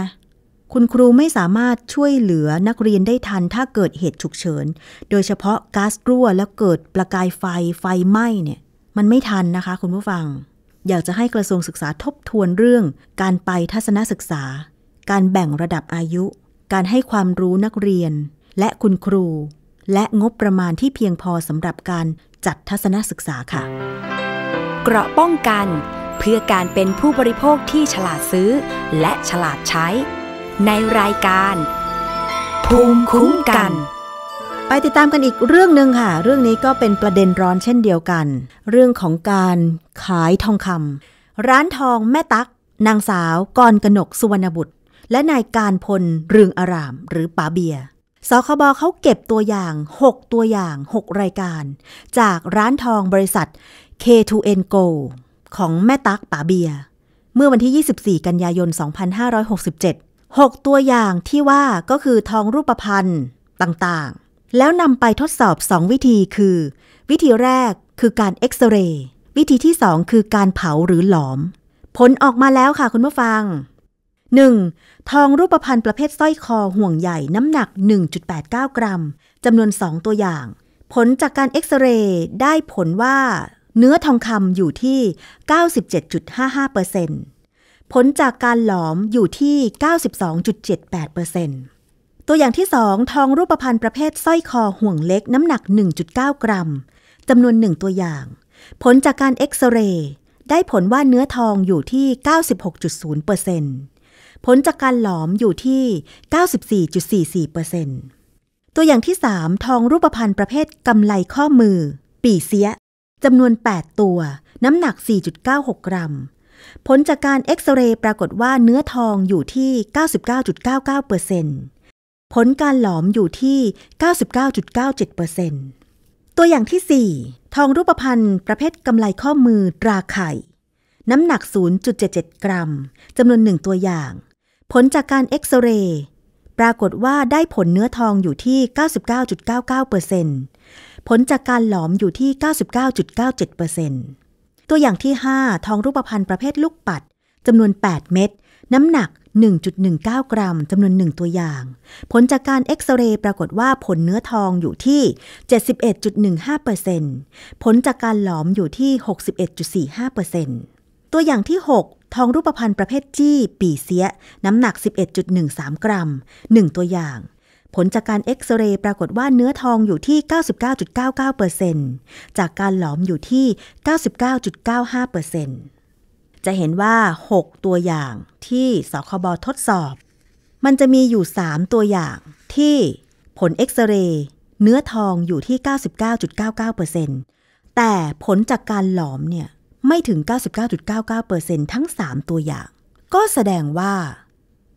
คุณครูไม่สามารถช่วยเหลือนักเรียนได้ทันถ้าเกิดเหตุฉุกเฉิน โดยเฉพาะก๊าซรั่วแล้วเกิดประกายไฟไฟไหม้เนี่ย มันไม่ทันนะคะ คุณผู้ฟัง อยากจะให้กระทรวงศึกษาทบทวนเรื่อง การไปทัศนศึกษา การแบ่งระดับอายุ การให้ความรู้นักเรียนและคุณครูและงบประมาณที่เพียงพอสำหรับการจัดทัศนศึกษาค่ะ เกราะป้องกัน เพื่อการเป็นผู้บริโภคที่ฉลาดซื้อ และฉลาดใช้ ในรายการภูมิคุ้มกัน ไปติดตามกันอีกเรื่องหนึ่งค่ะ เรื่องนี้ก็เป็นประเด็นร้อนเช่นเดียวกัน เรื่องของการขายทองคำร้านทอง แม่ตัก นางสาวกรกนกสุวรรณบุตร และนายการพลเรืองอาราม หรือป๋าเบียสคบเขาเก็บตัวอย่าง 6 ตัวอย่าง 6 รายการ จากร้านทองบริษัท K2N Go ของแม่ตักป๋าเบีย เมื่อวันที่ 24 กันยายน 2567 6 ตัวอย่างที่ว่าก็คือทองรูปพนธ์ต่างๆ แล้วนำไปทดสอบ 2 วิธีคือ วิธีแรกคือการเอ็กซเรย์วิธีที่ 2 คือการเผาหรือหลอม ผลออกมาแล้วค่ะคุณผู้ฟัง 1. ทองรูปพรรณประเภทสร้อยคอห่วงใหญ่น้ำหนัก 1.89 กรัมจำนวน 2 ตัวอย่างผลจากการเอ็กซเรย์ได้ผลว่าเนื้อทองคำอยู่ที่ 97.55%ผลจากการหลอมอยู่ที่92.78%ตัวอย่างที่ 2 ทองรูปพรรณประเภทสร้อยคอห่วงเล็กน้ำหนัก 1.9 กรัมจำนวน 1 ตัวอย่าง ผลจากการเอ็กซเรย์ได้ผลว่าเนื้อทองอยู่ที่96.0%เปอร์เซ็นต์ผลจากการหลอมอยู่ที่ 94.44%ตัวอย่างที่ 3 ทองรูปพรรณประเภทกำไลข้อมือ ปีเสียจำนวน 8 ตัว น้ำหนัก 4.96 กรัม ผลจากการเอ็กซเรย์ปรากฏว่าเนื้อทองอยู่ที่99.99%ผลการหลอมอยู่ที่ 99.97%ตัวอย่างที่ 4 ทองรูปพรรณประเภทกำไลข้อมือตราไข่ น้ำหนัก 0.77กรัม จำนวนหนึ่งตัวอย่างผลจากการเอ็กซเรย์ปรากฏว่าได้ผลเนื้อทองอยู่ที่ 99.99%ผลจากการหลอมอยู่ที่ 99.97%ตัวอย่างที่ 5 ทองรูปพรรณประเภทลูกปัดจำนวน 8 เม็ด น้ำหนัก 1.19 กรัมจำนวน1ตัวอย่าง ผลจากการเอ็กซเรย์ปรากฏว่าผลเนื้อทองอยู่ที่ 71.15%ผลจากการหลอมอยู่ที่ 61.45%ตัวอย่างที่ 6ทองรูปพรรณประเภทจี้ปีเสียน้ำหนัก 11.13 กรัม 1 ตัวอย่าง ผลจากการเอ็กซเรย์ปรากฏว่าเนื้อทองอยู่ที่ 99.99%จากการหลอมอยู่ที่ 99.95%จะเห็นว่า 6 ตัวอย่างที่สคบทดสอบ มันจะมีอยู่ 3 ตัวอย่างที่ผลเอ็กซเรย์เนื้อทองอยู่ที่ 99.99%แต่ผลจากการหลอมเนี่ยไม่ถึง 99.99%ทั้ง 3 ตัวอย่าง ก็แสดงว่า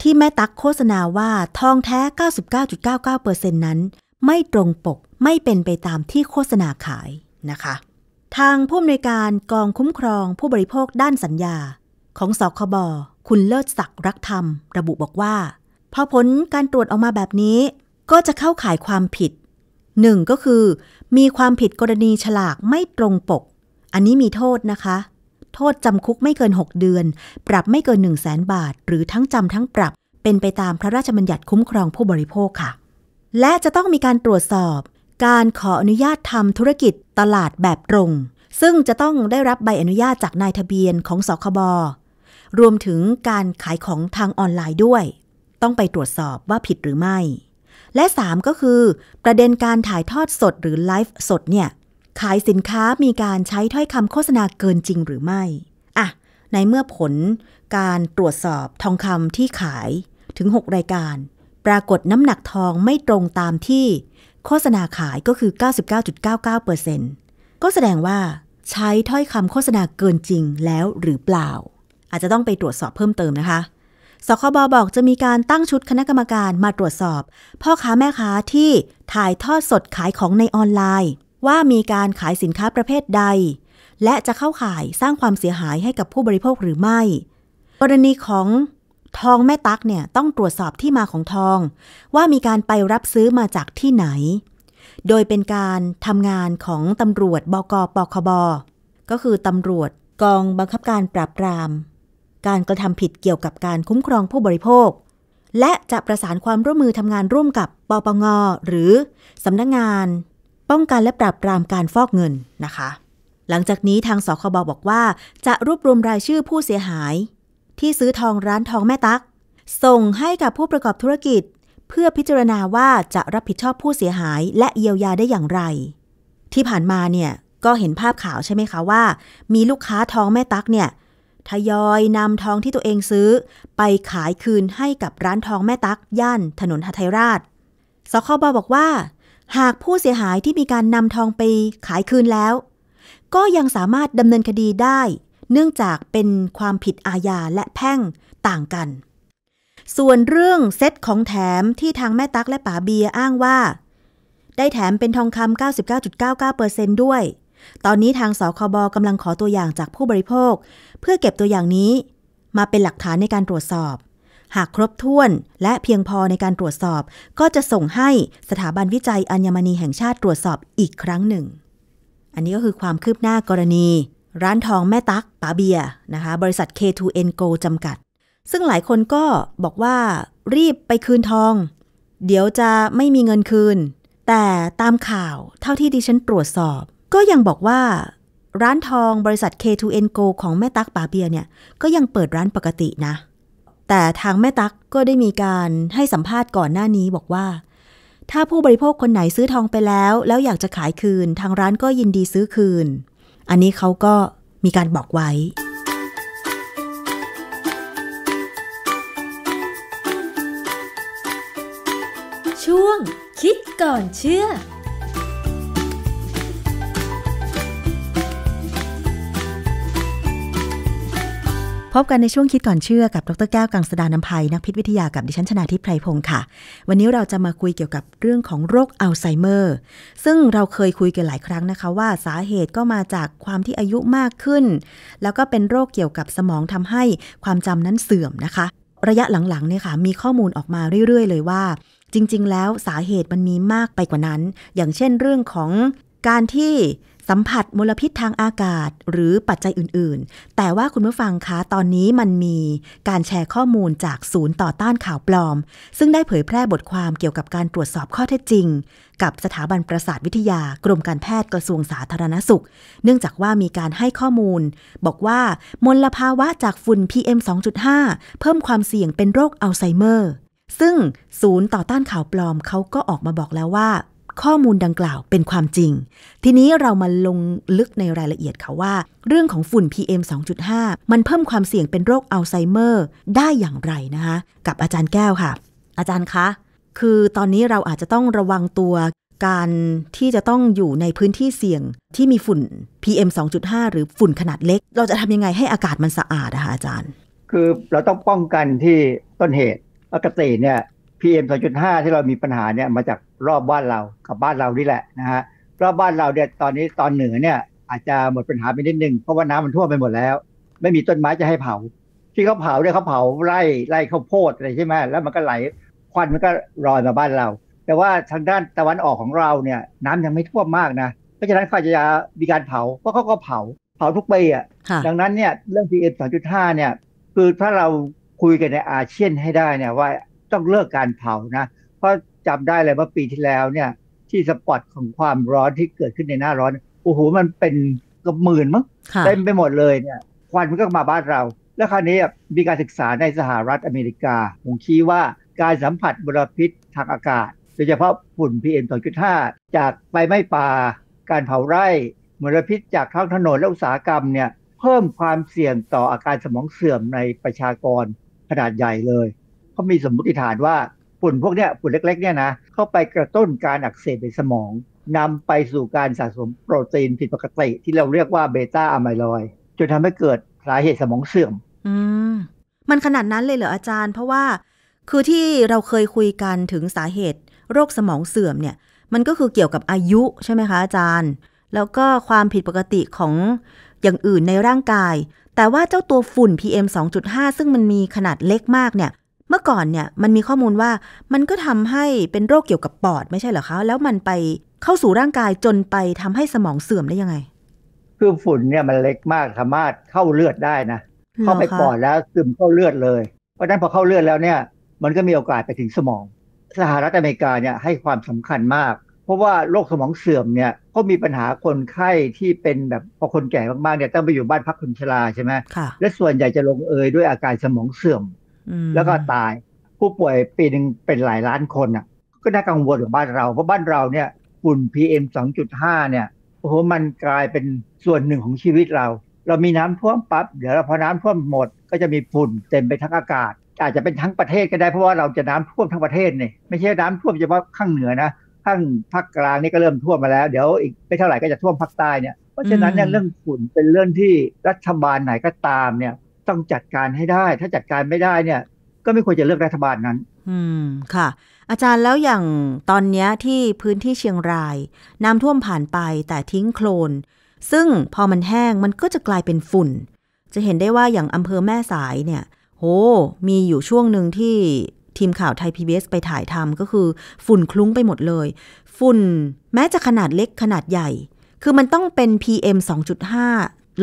ที่แม่ตักโฆษณาว่าทองแท้ 99.99%นั้น ไม่ตรงปกไม่เป็นไปตามที่โฆษณาขายนะคะ ทางผู้อำนวยการกองคุ้มครองผู้บริโภคด้านสัญญา ของสคบ คุณเลิศศักดิ์รักธรรมระบุบอกว่า พอผลการตรวจออกมาแบบนี้ ก็จะเข้าข่ายความผิดหนึ่งก็คือ มีความผิดกรณีฉลากไม่ตรงปกอันนี้มีโทษนะคะ โทษจำคุกไม่เกิน 6 เดือน ปรับไม่เกิน1 0 0 0 0แสนบาท หรือทั้งจำทั้งปรับ เป็นไปตามพระราชบัญญัติคุ้มครองผู้บริโภคค่ะ และจะต้องมีการตรวจสอบ การขออนุญาตทำธุรกิจตลาดแบบตรง ซึ่งจะต้องได้รับใบอนุญาตจากนายทะเบียนของสคบรวมถึงการขายของทางออนไลน์ด้วย ต้องไปตรวจสอบว่าผิดหรือไม่ และ3ก็คือ ประเด็นการถ่ายทอดสด หรือไลฟ์สดเนี่ยขายสินค้ามีการใช้ถ้อยคำโฆษณาเกินจริงหรือไม่ อ่ะในเมื่อผลการตรวจสอบทองคำที่ขายถึง 6 รายการ ปรากฏน้ำหนักทองไม่ตรงตามที่ โฆษณาขายก็คือ 99.99%ก็แสดงว่าใช้ถ้อยคำโฆษณาเกินจริงแล้วหรือเปล่า อาจจะต้องไปตรวจสอบเพิ่มเติมนะคะ สคบอบอก จะมีการตั้งชุดคณะกรรมการมาตรวจสอบ พ่อค้าแม่ค้าที่ถ่ายทอดสดขายของในออนไลน์ว่ามีการขายสินค้าประเภทใด และจะเข้าข่ายสร้างความเสียหายให้กับผู้บริโภคหรือไม่ กรณีของทองแม่ตักเนี่ยต้องตรวจสอบที่มาของทอง ว่ามีการไปรับซื้อมาจากที่ไหน โดยเป็นการทำงานของตำรวจบกปคบก็คือตำรวจกองบังคับการปราบปราม การกระทำผิดเกี่ยวกับการคุ้มครองผู้บริโภค และจะประสานความร่วมมือทำงานร่วมกับปปงหรือสำนักงงาน้องกันและปราบปรามการฟอกเงินนะคะ หลังจากนี้ทางสคบบอกว่า จะรวบรวมรายชื่อผู้เสียหาย ที่ซื้อทองร้านทองแม่ตัก ส่งให้กับผู้ประกอบธุรกิจ เพื่อพิจารณาว่าจะรับผิดชอบผู้เสียหายและเยียวยาได้อย่างไร ที่ผ่านมาเนี่ย ก็เห็นภาพข่าวใช่ไหมคะว่า มีลูกค้าทองแม่ตักเนี่ย ทยอยนำทองที่ตัวเองซื้อ ไปขายคืนให้กับร้านทองแม่ตักย่านถนนหทัยราชสคบอบอกว่าหากผู้เสียหายที่มีการนำทองไปขายคืนแล้วก็ยังสามารถดำเนินคดีได้ เนื่องจากเป็นความผิดอาญาและแพ่งต่างกัน ส่วนเรื่องเซตของแถมที่ทางแม่ตั๊กและป๋าเบียอ้างว่า ได้แถมเป็นทองคำ99.99%ด้วย ตอนนี้ทางสคบกำลังขอตัวอย่างจากผู้บริโภค เพื่อเก็บตัวอย่างนี้มาเป็นหลักฐานในการตรวจสอบหากครบถ้วนและเพียงพอในการตรวจสอบ ก็จะส่งให้สถาบันวิจัย อัญมณีแห่งชาติตรวจสอบอีกครั้งหนึ่ง อันนี้ก็คือความคืบหน้ากรณี ร้านทองแม่ตักป๋าเบียนะคะบริษัท K2N Go จำกัด ซึ่งหลายคนก็บอกว่ารีบไปคืนทอง เดี๋ยวจะไม่มีเงินคืน แต่ตามข่าวเท่าที่ดิฉันตรวจสอบ ก็ยังบอกว่า ร้านทองบริษัท K2N Go ของแม่ตักป๋าเบียเนี่ยก็ยังเปิดร้านปกตินะแต่ทางแม่ตั๊กก็ได้มีการให้สัมภาษณ์ก่อนหน้านี้บอกว่า ถ้าผู้บริโภคคนไหนซื้อทองไปแล้ว แล้วอยากจะขายคืนทางร้านก็ยินดีซื้อคืน อันนี้เขาก็มีการบอกไว้ ช่วงคิดก่อนเชื่อพบกันในช่วงคิดก่อนเชื่อกับดรแก้ว กังสดานนภัยนักพิษวิทยากับดิฉันชนาทิพไพรพงศ์ค่ะ วันนี้เราจะมาคุยเกี่ยวกับเรื่องของโรคอัลไซเมอร์ ซึ่งเราเคยคุยกันหลายครั้งนะคะว่าสาเหตุก็มาจากความที่อายุมากขึ้น แล้วก็เป็นโรคเกี่ยวกับสมองทำให้ความจำนั้นเสื่อมนะคะ ระยะหลังๆเนี่ยค่ะมีข้อมูลออกมาเรื่อยๆ เลยว่า จริงๆ แล้วสาเหตุมันมีมากไปกว่านั้น อย่างเช่น เรื่องของการที่สัมผัสมลพิษทางอากาศ หรือปัจจัยอื่นๆ แต่ว่าคุณผู้ฟังคะตอนนี้มันมี การแชร์ข้อมูลจากศูนย์ต่อต้านข่าวปลอม ซึ่งได้เผยแพร่บทความเกี่ยวกับการตรวจสอบข้อเท็จจริง กับสถาบันประสาทวิทยากรมการแพทย์กระทรวงสาธารณสุข เนื่องจากว่ามีการให้ข้อมูล บอกว่า มลภาวะจากฝุ่น PM 2.5 เพิ่มความเสี่ยงเป็นโรคอัลไซเมอร์ ซึ่งศูนย์ต่อต้านข่าวปลอมเขาก็ออกมาบอกแล้วว่าข้อมูลดังกล่าวเป็นความจริง ทีนี้เรามาลงลึกในรายละเอียดค่ะว่าเรื่องของฝุ่น PM 2.5 มันเพิ่มความเสี่ยงเป็นโรคอัลไซเมอร์ ได้อย่างไรนะคะ กับอาจารย์แก้วค่ะ อาจารย์คะ คือตอนนี้เราอาจจะต้องระวังตัวการที่จะต้องอยู่ในพื้นที่เสี่ยงที่มีฝุ่น PM 2.5 หรือฝุ่นขนาดเล็ก เราจะทำยังไงให้อากาศมันสะอาดอะคะอาจารย์ คือเราต้องป้องกันที่ต้นเหตุปกติเนี่ย PM 2.5 ที่เรามีปัญหาเนี่ยมาจากรอบบ้านเรากับบ้านเรานี่แหละนะฮะรอบบ้านเราเนี่ยตอนนี้ตอนเหนือเนี่ยอาจจะหมดปัญหาไปนิดนึงเพราะว่าน้ำมันท่วมไปหมดแล้ว ไม่มีต้นไม้จะให้เผา ที่เขาเผาเนี่ยเขาเผาไร่ไร่ข้าวโพดอะไรใช่ไหมแล้วมันก็ไหลควันมันก็ลอยมาบ้านเรา แต่ว่าทางด้านตะวันออกของเราเนี่ยน้ำยังไม่ท่วมมากนะเพราะฉะนั้นเขาจะมีการเผาเพราะเขาก็เผาเผาทุกปีอ่ะดังนั้นเนี่ยเรื่อง PM 2.5เนี่ยคือถ้าเราคุยกันในอาเซียนให้ได้เนี่ยว่าต้องเลิกการเผานะ เพราะจำได้เลยว่าปีที่แล้วเนี่ยที่สปอตของความร้อนที่เกิดขึ้นในหน้าร้อนโอ้โหมันเป็นกับหมื่นมั้งเต็มไปหมดเลยเนี่ยควันมันก็มาบ้านเราแล้วคราวนี้มีการศึกษาในสหรัฐอเมริกาผมคีดว่าการสัมผัสมลพิษทางอากาศโดยเฉพาะฝุ่น PM 2.5จากไฟไหม้ป่า การเผาไร่มลพิษจากท้องถนนและอุตสาหกรรมเนี่ยเพิ่มความเสี่ยงต่ออาการสมองเสื่อมในประชากรขนาดใหญ่เลยเขามีสมมติฐานว่าฝุ่นพวกเนี้ยฝุ่นเล็กๆ เนี่ยนะ เข้าไปกระตุ้นการอักเสบในสมอง นำไปสู่การสะสมโปรตีนผิดปกติที่เราเรียกว่าเบต้าอะไมลอยจนทำให้เกิดสาเหตุสมองเสื่อม อืมมันขนาดนั้นเลยเหรออาจารย์เพราะว่า คือที่เราเคยคุยกันถึงสาเหตุโรคสมองเสื่อมเนี่ย มันก็คือเกี่ยวกับอายุใช่ไหมคะอาจารย์ แล้วก็ความผิดปกติของอย่างอื่นในร่างกาย แต่ว่าเจ้าตัวฝุ่น PM 2.5ซึ่งมันมีขนาดเล็กมากเนี่ยเมื่อก่อนเนี่ยมันมีข้อมูลว่ามันก็ทำให้เป็นโรคเกี่ยวกับปอดไม่ใช่เหรอคะแล้วมันไปเข้าสู่ร่างกายจนไปทำให้สมองเสื่อมได้ยังไง คือฝุ่นเนี่ยมันเล็กมากสามารถเข้าเลือดได้นะ เข้าไปปอดแล้วซึมเข้าเลือดเลย เพราะฉะนั้นพอเข้าเลือดแล้วเนี่ย มันก็มีโอกาสไปถึงสมอง สหรัฐอเมริกาเนี่ยให้ความสำคัญมาก เพราะว่าโรคสมองเสื่อมเนี่ยก็มีปัญหาคนไข้ที่เป็นแบบพอคนแก่มากๆเนี่ยต้องไปอยู่บ้านพักคนชราใช่ไหมและส่วนใหญ่จะลงเอยด้วยอาการสมองเสื่อมแล้วก็ตายผู้ป่วยปีหนึ่งเป็นหลายล้านคนอ่ะก็น่ากังวลของบ้านเราเพราะบ้านเราเนี่ยฝุ่น PM 2.5เนี่ยโอ้โหมันกลายเป็นส่วนหนึ่งของชีวิตเรา เรามีน้ำท่วมปั๊บเดี๋ยวเราพอน้ำท่วมหมดก็จะมีฝุ่นเต็มไปทั้งอากาศ อาจจะเป็นทั้งประเทศก็ได้เพราะว่าเราจะน้ำท่วมทั้งประเทศเนี่ยไม่ใช่น้ำท่วมเฉพาะข้างเหนือนะข้างภาคกลางนี่ก็เริ่มท่วมมาแล้วเดี๋ยวอีกไม่เท่าไหร่ก็จะท่วมภาคใต้เนี่ยเพราะฉะนั้นเนี่ยเรื่องฝุ่นเป็นเรื่องที่รัฐบาลไหนก็ตามเนี่ยต้องจัดการให้ได้ ถ้าจัดการไม่ได้เนี่ย ก็ไม่ควรจะเลือกรัฐบาลนั้น อืม ค่ะ อาจารย์แล้วอย่างตอนนี้ที่พื้นที่เชียงราย น้ำท่วมผ่านไปแต่ทิ้งโคลนซึ่งพอมันแห้งมันก็จะกลายเป็นฝุ่น จะเห็นได้ว่าอย่างอำเภอแม่สายเนี่ย โห มีอยู่ช่วงหนึ่งที่ทีมข่าวไทยพีบีไปถ่ายทำก็คือ ฝุ่นคลุ้งไปหมดเลย ฝุ่นแม้จะขนาดเล็กขนาดใหญ่ คือมันต้องเป็น PM 2.5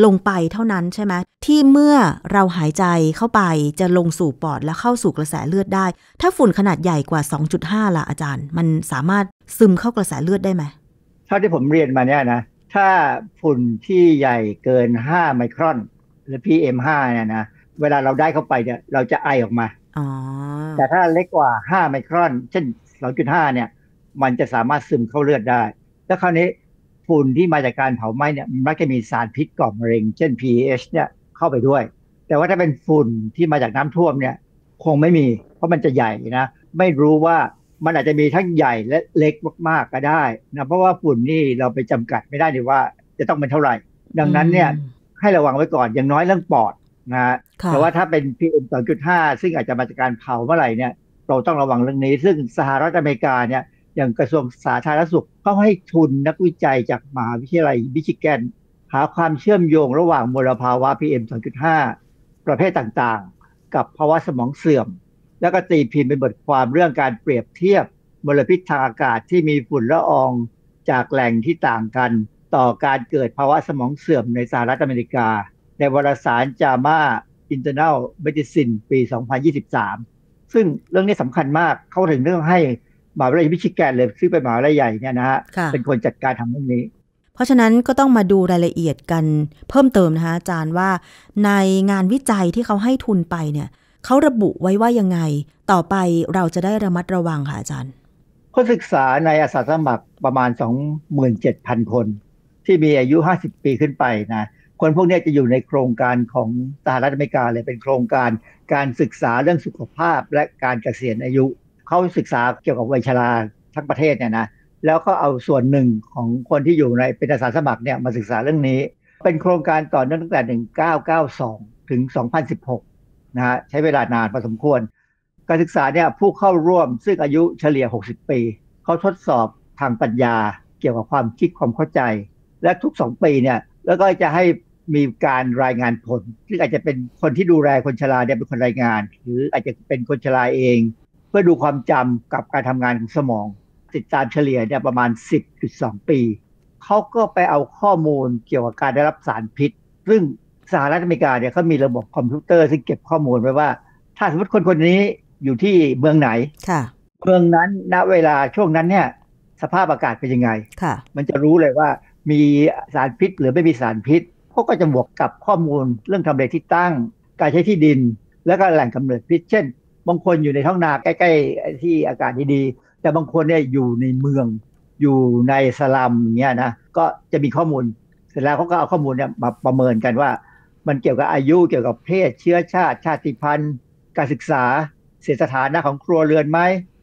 ลงไปเท่านั้นใช่ไหมที่เมื่อเราหายใจเข้าไปจะลงสู่ปอดแล้วเข้าสู่กระแสเลือดได้ ถ้าฝุ่นขนาดใหญ่กว่า 2.5ล่ะอาจารย์ มันสามารถซึมเข้ากระแสเลือดได้ไหมเท่าที่ผมเรียนมาเนี่ยนะ ถ้าฝุ่นที่ใหญ่เกิน5ไมครอนหรือ PM5 เนี่ยนะเวลาเราได้เข้าไปเนี่ยเราจะไอออกมาแต่ถ้าเล็กกว่า5ไมครอน เช่น 2.5 เนี่ย มันจะสามารถซึมเข้าเลือดได้ แล้วคราวนีุ้่นที่มาจากการเผาไหม้เนี่ยมักจะมีสารพิษก่อมะเร็ง เช่น PAH เนี่ยเข้าไปด้วย แต่ว่าถ้าเป็นฝุ่นที่มาจากน้ำท่วมเนี่ยคงไม่มีเพราะมันจะใหญ่นะ ไม่รู้ว่ามันอาจจะมีทั้งใหญ่และเล็กมากๆก็ได้นะเพราะว่าฝุ่นนี่เราไปจำกัดไม่ได้เลยว่าจะต้องเป็นเท่าไหร่ ดังนั้นเนี่ยให้ระวังไว้ก่อน อย่างน้อยเรื่องปอดนะฮะแต่ว่าถ้าเป็น PM 2.5ซึ่งอาจจะมาจากการเผาเมื่อไหร่เนี่ยเราต้องระวังเรื่องนี้ ซึ่งสหรัฐอเมริกาเนี่ยอย่างกระทรวงสาธารณสุขเขาให้ทุนนักวิจัยจากมหาวิทยาลัยมิชิแกน หาความเชื่อมโยงระหว่างมลภาวะ PM 2.5ประเภทต่างๆกับภาวะสมองเสื่อม แล้วก็ตีพิมพ์เป็นบทความเรื่องการเปรียบเทียบมลพิษทางอากาศที่มีฝุ่นละอองจากแหล่งที่ต่างกัน ต่อการเกิดภาวะสมองเสื่อมในสหรัฐอเมริกา ในวารสารจามา Internal Medicine ปี 2023 ซึ่งเรื่องนี้สำคัญมากเข้าถึงเรื่องให้มหาวิทยาลัยมิชิแกนเลยซึ่งเป็นมหาวิทยาลัยใหญ่เนี่ยนะฮะเป็นคนจัดการทำเรื่องนี้ เพราะฉะนั้นก็ต้องมาดูรายละเอียดกันเพิ่มเติมนะคะอาจารย์ว่า ในงานวิจัยที่เขาให้ทุนไปเนี่ยเขาระบุไว้ว่ายังไงต่อไปเราจะได้ระมัดระวังค่ะอาจารย์ คนศึกษาในอาสาสมัครประมาณ 27,000 คน ที่มีอายุ 50 ปีขึ้นไปนะคนพวกนี้จะอยู่ในโครงการของสหรัฐอเมริกาเลยเป็นโครงการ การศึกษาเรื่องสุขภาพและการเกษียณอายุเขาศึกษาเกี่ยวกับวัยชราทั้งประเทศเนี่ยนะแล้วก็เอาส่วนหนึ่งของคนที่อยู่ในเป็นอาสาสมัครเนี่ยมาศึกษาเรื่องนี้เป็นโครงการต่อเนื่องตั้งแต่ 1992 ถึง 2016 นะฮะใช้เวลานานพอสมควร การศึกษาเนี่ยผู้เข้าร่วมซึ่งอายุเฉลี่ย 60 ปี เขาทดสอบทางปัญญาเกี่ยวกับความคิดความเข้าใจ และทุก 2 ปีเนี่ยแล้วก็จะให้มีการรายงานผลซึ่งอาจจะเป็นคนที่ดูแลคนชราเนี่ยเป็นคนรายงาน หรืออาจจะเป็นคนชราเองเพื่อดูความจำกับการทำงานของสมองติดตามเฉลี่ยเนี่ยประมาณ 10.2 ปี เขาก็ไปเอาข้อมูลเกี่ยวกับการได้รับสารพิษ ซึ่งสหรัฐอเมริกาเนี่ยเขามีระบบคอมพิวเตอร์ซึ่งเก็บข้อมูลไว้ว่า ถ้าสมมติคนคนนี้อยู่ที่เมืองไหนเมืองนั้นณเวลาช่วงนั้นเนี่ยสภาพอากาศเป็นยังไงมันจะรู้เลยว่ามีสารพิษหรือไม่มีสารพิษเขาก็จะบวกกับข้อมูลเรื่องทำเลที่ตั้ง การใช้ที่ดิน และก็แหล่งกำเนิดพิษเช่นบางคนอยู่ในท้องนาใกล้ๆที่อากาศดีๆแต่บางคนเนี่ยอยู่ในเมืองอยู่ในสลัมเนี่ยนะก็จะมีข้อมูล เสร็จแล้วเขาก็เอาข้อมูลเนี่ยมาประเมินกันว่า มันเกี่ยวกับอายุเกี่ยวกับเพศเชื้อชาติ ชาติพันธุ์ การศึกษาเศรษฐฐานะของครัวเรือนไหม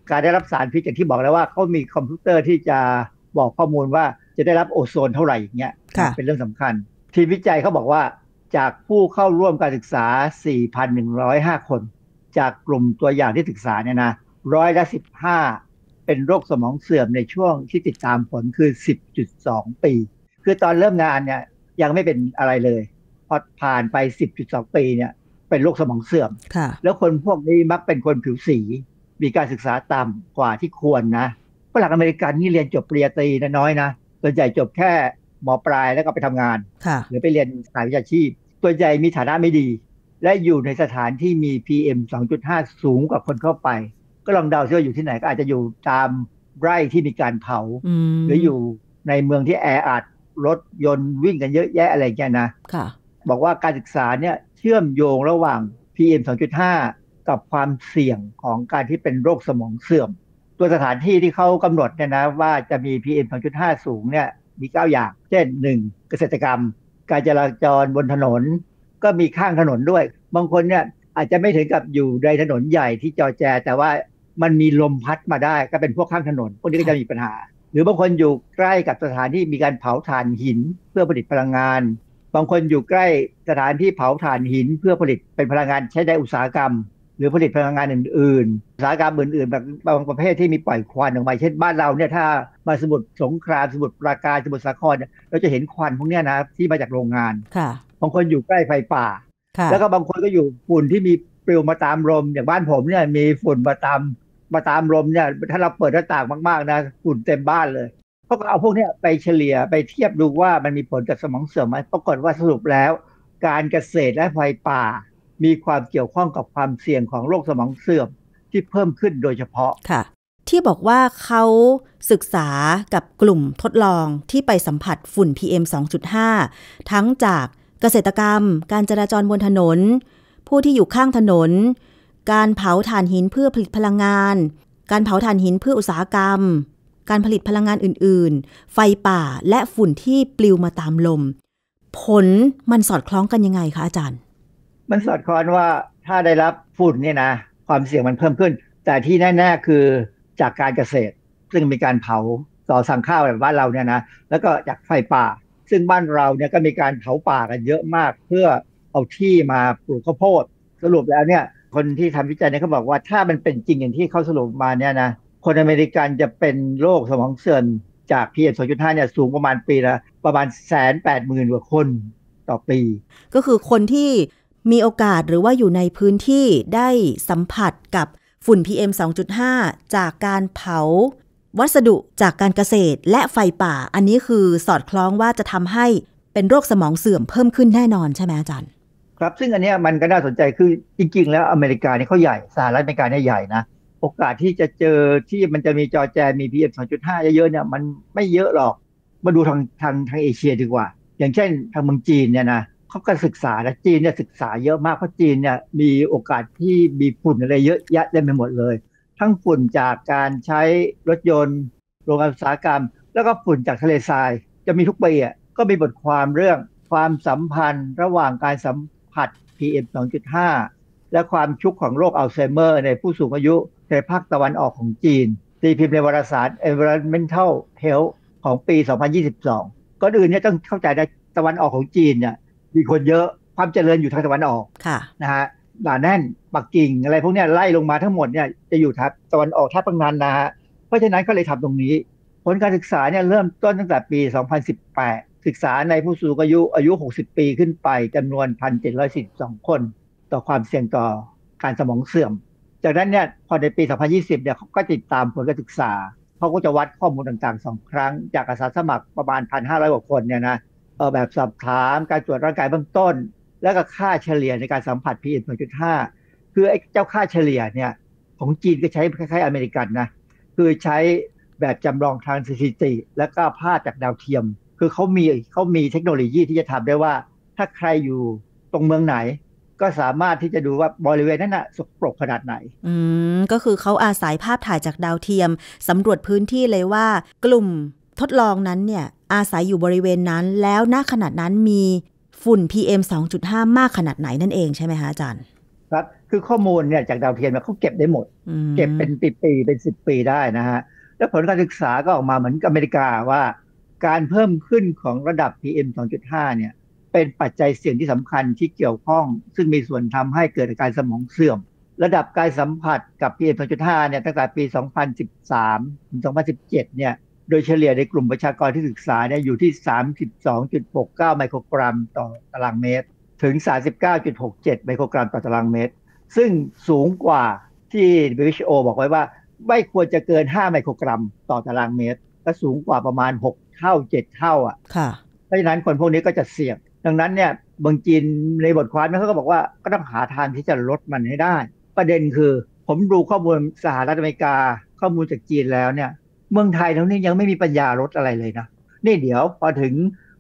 การได้รับสารพิษอย่างที่บอกแล้วว่าเขามีคอมพิวเตอร์ที่จะบอกข้อมูลว่าจะได้รับโอโซนเท่าไหร่อย่างเงี้ยเป็นเรื่องสำคัญ ทีมวิจัยเขาบอกว่าจากผู้เข้าร่วมการศึกษา 4,105 คนจากกลุ่มตัวอย่างที่ศึกษาเนี่ยนะร้อยละสิบห้าเป็นโรคสมองเสื่อมในช่วงที่ติดตามผลคือสิบจุดสองปี คือตอนเริ่มงานเนี่ยยังไม่เป็นอะไรเลย พอผ่านไปสิบจุดสองปีเนี่ยเป็นโรคสมองเสื่อมแล้วคนพวกนี้มักเป็นคนผิวสี มีการศึกษาต่ำกว่าที่ควรนะฝรั่งอเมริกันนี่เรียนจบปริญญาตรีนน้อยนะส่วนใหญ่จบแค่หมอปลายแล้วก็ไปทำงานหรือไปเรียนสายวิชาชีพตัวใหญ่มีฐานะไม่ดีและอยู่ในสถานที่มี PM 2.5 สูงกว่าคนเข้าไป ก็ลองเดาซิว่าอยู่ที่ไหนก็อาจจะอยู่ตามไร่ที่มีการเผา หรืออยู่ในเมืองที่แออัดรถยนต์วิ่งกันเยอะแยะอะไรอย่างเงี้ยนะบอกว่าการศึกษาเนี่ยเชื่อมโยงระหว่าง PM 2.5 กับความเสี่ยงของการที่เป็นโรคสมองเสื่อม ตัวสถานที่ที่เขากำหนดเนี่ยนะ ว่าจะมี PM 2.5 สูงเนี่ยมี9อย่าง เช่น 1. เกษตรกรรม การจราจรบนถนนก็มีข้างถนนด้วย บางคนเนี่ยอาจจะไม่ถึงกับอยู่ในถนนใหญ่ที่จอแจ แต่ว่ามันมีลมพัดมาได้ก็เป็นพวกข้างถนนพวกนี้ก็จะมีปัญหา หรือบางคนอยู่ใกล้กับสถานที่มีการเผาถ่านหิน เพื่อผลิตพลังงาน บางคนอยู่ใกล้สถานที่เผาถ่านหิน เพื่อผลิตเป็นพลังงานใช้ในอุตสาหกรรม หรือผลิตพลังงานอื่นๆอุตสาหกรรมอื่นๆ แบบบางประเภทที่มีปล่อยควันออกมาเช่นบ้านเราเนี่ยถ้า มาสมุดสงครามสมุดปราการสมุดสาครเราจะเห็นควันพวกนี้นะที่มาจากโรงงานค่ะบางคนอยู่ใกล้ไฟป่า แล้วก็บางคนก็อยู่ฝุ่นที่มีปลิวมาตามลม อย่างบ้านผมเนี่ยมีฝุ่นมาตามมาตามลมเนี่ยถ้าเราเปิดหน้าต่างมาก ๆนะ ฝุ่นเต็มบ้านเลยเขาก็เอาพวกนี้ไปเฉลี่ยไปเทียบดูว่ามันมีผลกับสมองเสื่อมไหม ปรากฏว่าสรุปแล้ว การเกษตรและไฟป่า มีความเกี่ยวข้องกับความเสี่ยงของโรคสมองเสื่อมที่เพิ่มขึ้นโดยเฉพาะ ค่ะ ที่บอกว่าเขาศึกษากับกลุ่มทดลองที่ไปสัมผัสฝุ่น PM 2.5ทั้งจากเกษตรกรรม การจราจรบนถนน ผู้ที่อยู่ข้างถนน การเผาถ่านหินเพื่อผลิตพลังงาน การเผาถ่านหินเพื่ออุตสาหกรรม การผลิตพลังงานอื่นๆ ไฟป่าและฝุ่นที่ปลิวมาตามลม ผลมันสอดคล้องกันยังไงคะอาจารย์ มันสอดคล้องว่าถ้าได้รับฝุ่นเนี่ยนะความเสี่ยงมันเพิ่มขึ้น แต่ที่แน่ๆคือจากการเกษตรซึ่งมีการเผาต่อสั่งข้าวแบบบ้านเราเนี่ยนะ แล้วก็จากไฟป่าซึ่งบ้านเราเนี่ยก็มีการเผาป่ากันเยอะมากเพื่อเอาที่มาปลูกข้าวโพดสรุปแล้วเนี่ยคนที่ทำวิจัยเนี่ยเขาบอกว่าถ้ามันเป็นจริงอย่างที่เขาสรุปมาเนี่ยนะคนอเมริกันจะเป็นโรคสมองเสื่อมจากพีเอดห2.5 เนี่ยสูงประมาณปีละประมาณแสนแปดหมื่นกว่าคนต่อปี ก็คือคนที่มีโอกาสหรือว่าอยู่ในพื้นที่ได้สัมผัสกับฝุ่น PM 2.5 จากการเผาวัสดุจากการเกษตรและไฟป่าอันนี้คือสอดคล้องว่าจะทำให้เป็นโรคสมองเสื่อมเพิ่มขึ้นแน่นอนใช่ไหมอาจารย์ ครับซึ่งอันนี้มันก็น่าสนใจคือ จริงๆ แล้วอเมริกาเนี่ยเขาใหญ่ สหรัฐอเมริกาเนี่ยใหญ่นะ โอกาสที่จะเจอที่มันจะมีจอแจมีพีเอฟสองจุดห้าเยอะๆเนี่ยมันไม่เยอะหรอกมาดูทางทางทางเอเชียดีกว่า อย่างเช่นทางเมืองจีนเนี่ยนะเขาก็ศึกษาและจีนเนี่ยศึกษาเยอะมากเพราะจีนเนี่ยมีโอกาสที่มีฝุ่นอะไรเยอะแยะเต็มไปหมดเลยทั้งฝุ่นจากการใช้รถยนต์ โรงงานอุตสาหกรรม แล้วก็ฝุ่นจากทะเลทราย จะมีทุกปีอ่ะก็มีบทความเรื่องความสัมพันธ์ระหว่างการสัมผัส PM 2.5 และความชุกของโรคอัลไซเมอร์ ในผู้สูงอายุในภาคตะวันออกของจีน ตีพิมพ์ในวารสาร Environmental Health ของปี 2022 ก็อื่นเนี่ยต้องเข้าใจในตะวันออกของจีนเนี่ยมีคนเยอะความเจริญอยู่ทางตะวันออกะนะฮะหนาแน่นปักกิ่งอะไรพวกนี้ไล่ลงมาทั้งหมดเนี่ยจะอยู่ทับตะวันออกทับปังนานนะฮะ เพราะฉะนั้นก็เลยทำตรงนี้ ผลการศึกษาเนี่ยเริ่มต้นตั้งแต่ปี 2018 ศึกษาในผู้สูงอายุอายุ 60 ปีขึ้นไป จำนวน 1,742คน ต่อความเสี่ยงต่อการสมองเสื่อม จากนั้นเนี่ยพอในปี 2020 เนี่ยเขาก็ติดตามผลการศึกษาเขาก็จะวัดข้อมูลต่างๆสองครั้ง จากอาสาสมัครประมาณ 1,500กว่าคนเนี่ยนะแบบสอบถามการตรวจร่างกายเบื้องต้นแล้วก็ค่าเฉลี่ยในการสัมผัส PM 2.5คือไอ้เจ้าค่าเฉลี่ยเนี่ย ของจีนก็ใช้คล้ายๆ อเมริกันนะ คือใช้แบบจำลองทางสถิติ แล้วก็ภาพจากดาวเทียม คือเขามีเขามีเทคโนโลยีที่จะทำได้ว่า ถ้าใครอยู่ตรงเมืองไหน ก็สามารถที่จะดูว่าบริเวณนั้นนะสกปรกขนาดไหน อืม ก็คือเขาอาศัยภาพถ่ายจากดาวเทียมสำรวจพื้นที่เลยว่า กลุ่มทดลองนั้นเนี่ยอาศัยอยู่บริเวณนั้น แล้วณขณะนั้นมีฝุ่น PM 2.5 มากขนาดไหนนั่นเองใช่ไหมคะอาจารย์ ครับคือข้อมูลเนี่ยจากดาวเทียมเขาเก็บได้หมด เก็บเป็นปีปีเป็นสิบปีได้นะฮะ แล้วผลการศึกษาก็ออกมาเหมือนอเมริกาว่า การเพิ่มขึ้นของระดับ PM 2.5 เนี่ย เป็นปัจจัยเสี่ยงที่สำคัญที่เกี่ยวข้อง ซึ่งมีส่วนทำให้เกิดอาการสมองเสื่อมระดับการสัมผัสกับ PM 2.5เนี่ยตั้งแต่ปี 2013ถึง2017 เนี่ยโดยเฉลี่ยในกลุ่มประชากรที่ศึกษาเนี่ยอยู่ที่ 32.69 ไมโครกรัมต่อตารางเมตร ถึง 39.67 ไมโครกรัมต่อตารางเมตร ซึ่งสูงกว่าที่ WHO บอกไว้ว่า ไม่ควรจะเกิน 5 ไมโครกรัมต่อตารางเมตร ก็สูงกว่าประมาณ 6 เท่า 7 เท่าอ่ะค่ะ เพราะฉะนั้นคนพวกนี้ก็จะเสี่ยง ดังนั้นเนี่ยบางจีนในบทความนั้นเขาก็บอกว่า ก็ต้องหาทางที่จะลดมันให้ได้ ประเด็นคือ ผมดูข้อมูลสหรัฐอเมริกาข้อมูลจากจีนแล้วเนี่ยเมืองไทยเรานี้ยังไม่มีปัญญาลดอะไรเลยนะ นี่เดี๋ยว พอถึง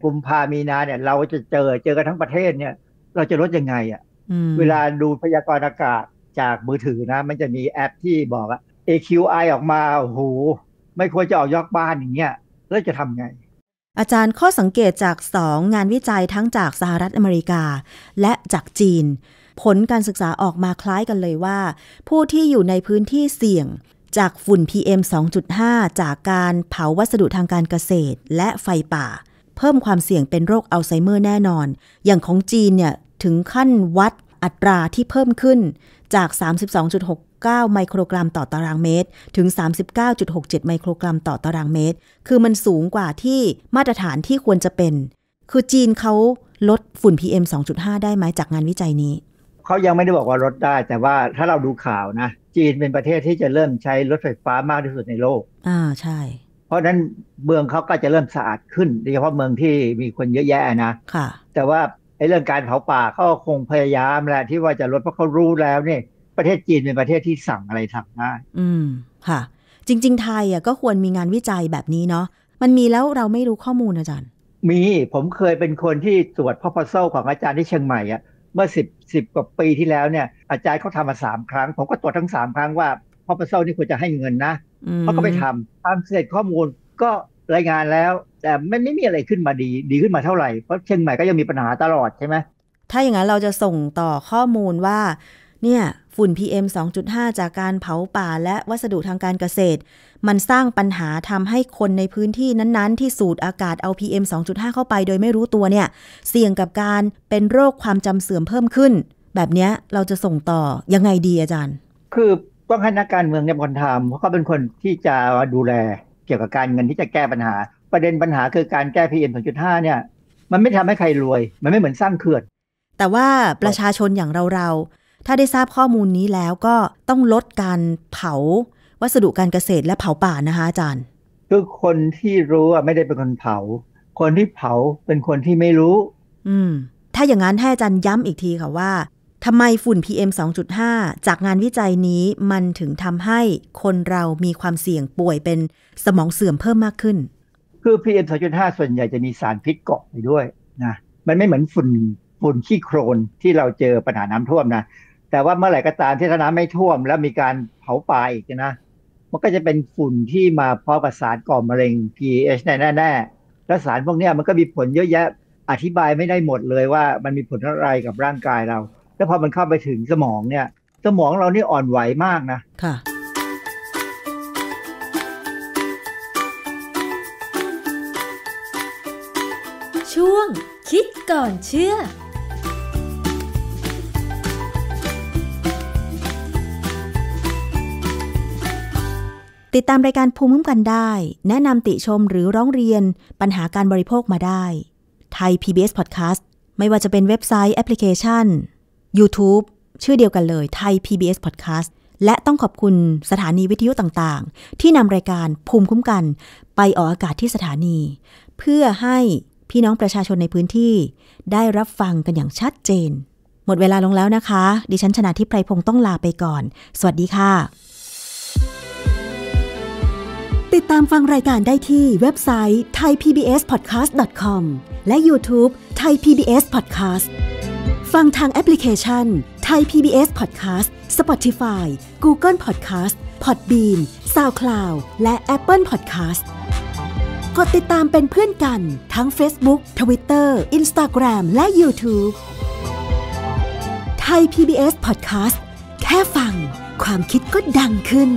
กุมภามีนาเนี่ย เราจะเจอเจอกันทั้งประเทศเนี่ย เราจะลดยังไงอะ่ะเวลาดูพยากรณ์อากาศจากมือถือนะ มันจะมีแอปที่บอกอะ AQI ออกมาโอ้โหไม่ควรจะออกยอกบ้านอย่างเงี้ยแล้วจะทำไง อาจารย์ข้อสังเกตจาก 2 งานวิจัยทั้งจากสหรัฐอเมริกา และจากจีน ผลการศึกษาออกมาคล้ายกันเลยว่า ผู้ที่อยู่ในพื้นที่เสี่ยงจากฝุ่น PM 2.5 จากการเผาวัสดุทางการเกษตรและไฟป่า เพิ่มความเสี่ยงเป็นโรคอัลไซเมอร์แน่นอน อย่างของจีนเนี่ย ถึงขั้นวัดอัตราที่เพิ่มขึ้น จาก 32.69 ไมโครกรัมต่อตารางเมตร ถึง 39.67 ไมโครกรัมต่อตารางเมตร คือมันสูงกว่าที่มาตรฐานที่ควรจะเป็น คือจีนเขาลดฝุ่น PM 2.5 ได้ไหมจากงานวิจัยนี้เขายังไม่ได้บอกว่าลดได้แต่ว่าถ้าเราดูข่าวนะจีนเป็นประเทศที่จะเริ่มใช้รถไฟฟ้ามากที่สุดในโลก อ่าใช่ เพราะนั้นเมืองเขาก็จะเริ่มสะอาดขึ้นโดยเฉพาะเมืองที่มีคนเยอะแยะนะ ค่ะ แต่ว่าไอ้เรื่องการเผาป่าเขาคงพยายามแหละที่ว่าจะลดเพราะเขารู้แล้วเนี่ยประเทศจีนเป็นประเทศที่สั่งอะไรทำได้อืมค่ะ จริงๆ ไทยอ่ะก็ควรมีงานวิจัยแบบนี้เนาะ มันมีแล้วเราไม่รู้ข้อมูลอาจารย์ มีผมเคยเป็นคนที่ตรวจพ่อพอเซลของอาจารย์ที่เชียงใหม่อ่ะเมื่อสิบสิบกว่าปีที่แล้วเนี่ย อาจารย์เขาทำมาสามครั้ง ผมก็ตรวจทั้งสามครั้งว่าพอประเซานี่ควรจะให้เงินนะเขาก็ไปทำทำเสร็จข้อมูลก็รายงานแล้ว แต่ไม่ไม่มีอะไรขึ้นมาดี ดีขึ้นมาเท่าไหร่ เพราะเชียงใหม่ก็ยังมีปัญหาตลอดใช่ไหม ถ้าอย่างนั้นเราจะส่งต่อข้อมูลว่า เนี่ยฝุ่น PM 2.5 จากการเผาป่าและวัสดุทางการเกษตร มันสร้างปัญหาทำให้คนในพื้นที่นั้น ๆ ที่สูดอากาศเอา PM 2.5 เข้าไปโดยไม่รู้ตัวเนี่ย เสี่ยงกับการเป็นโรคความจำเสื่อมเพิ่มขึ้น แบบนี้เราจะส่งต่อยังไงดีอาจารย์ คือต้องให้นักการเมืองเนี่ยคนทำเพราะเขาเป็นคนที่จะดูแลเกี่ยวกับการเงินที่จะแก้ปัญหา ประเด็นปัญหาคือการแก้ PM 2.5 เนี่ยมันไม่ทำให้ใครรวย มันไม่เหมือนสร้างเขื่อนแต่ว่าประชาชนอย่างเราเราถ้าได้ทราบข้อมูลนี้แล้วก็ต้องลดการเผาวัสดุการเกษตรและเผาป่านะคะอาจารย์คือคนที่รู้อ่ะไม่ได้เป็นคนเผา คนที่เผาเป็นคนที่ไม่รู้ อืม ถ้าอย่างนั้นให้อาจารย์ย้ำอีกทีค่ะว่าทำไมฝุ่น PM 2.5 จากงานวิจัยนี้มันถึงทำให้คนเรามีความเสี่ยงป่วยเป็นสมองเสื่อมเพิ่มมากขึ้น คือ PM 2.5 ส่วนใหญ่จะมีสารพิษเกาะไปด้วยนะมันไม่เหมือนฝุ่นฝุ่นขี้โครนที่เราเจอปัญหาน้ำท่วมนะแต่ว่าเมื่อไหร่ก็ตามที่น้ำไม่ท่วมแล้วมีการเผาป่าอีกนะมันก็จะเป็นฝุ่นที่มาพร้อมกับสารก่อมะเร็ง PH แน่แน่และสารพวกนี้มันก็มีผลเยอะแยะอธิบายไม่ได้หมดเลยว่ามันมีผลอะไรกับร่างกายเรา แล้วพอมันเข้าไปถึงสมองเนี่ย สมองเรานี่อ่อนไหวมากนะค่ะ ช่วงคิดก่อนเชื่อติดตามรายการภูมิคุ้มกันได้ แนะนำติชมหรือร้องเรียนปัญหาการบริโภคมาได้ ไทย PBS Podcast ไม่ว่าจะเป็นเว็บไซต์แอปพลิเคชัน YouTube ชื่อเดียวกันเลยไทย PBS Podcast และต้องขอบคุณสถานีวิทยุต่างๆ ที่นำรายการภูมิคุ้มกันไปออกอากาศที่สถานี เพื่อให้พี่น้องประชาชนในพื้นที่ ได้รับฟังกันอย่างชัดเจน หมดเวลาลงแล้วนะคะ ดิฉันชนะทิพไพรพงศ์ต้องลาไปก่อน สวัสดีค่ะติดตามฟังรายการได้ที่เว็บไซต์ thaipbspodcast.com และ YouTube Thai PBS Podcast ฟังทางแอปพลิเคชัน Thai PBS Podcast Spotify Google Podcast Podbean SoundCloud และ Apple Podcast กดติดตามเป็นเพื่อนกันทั้ง Facebook Twitter Instagram และ YouTube a i PBS Podcast แค่ฟังความคิดก็ดังขึ้น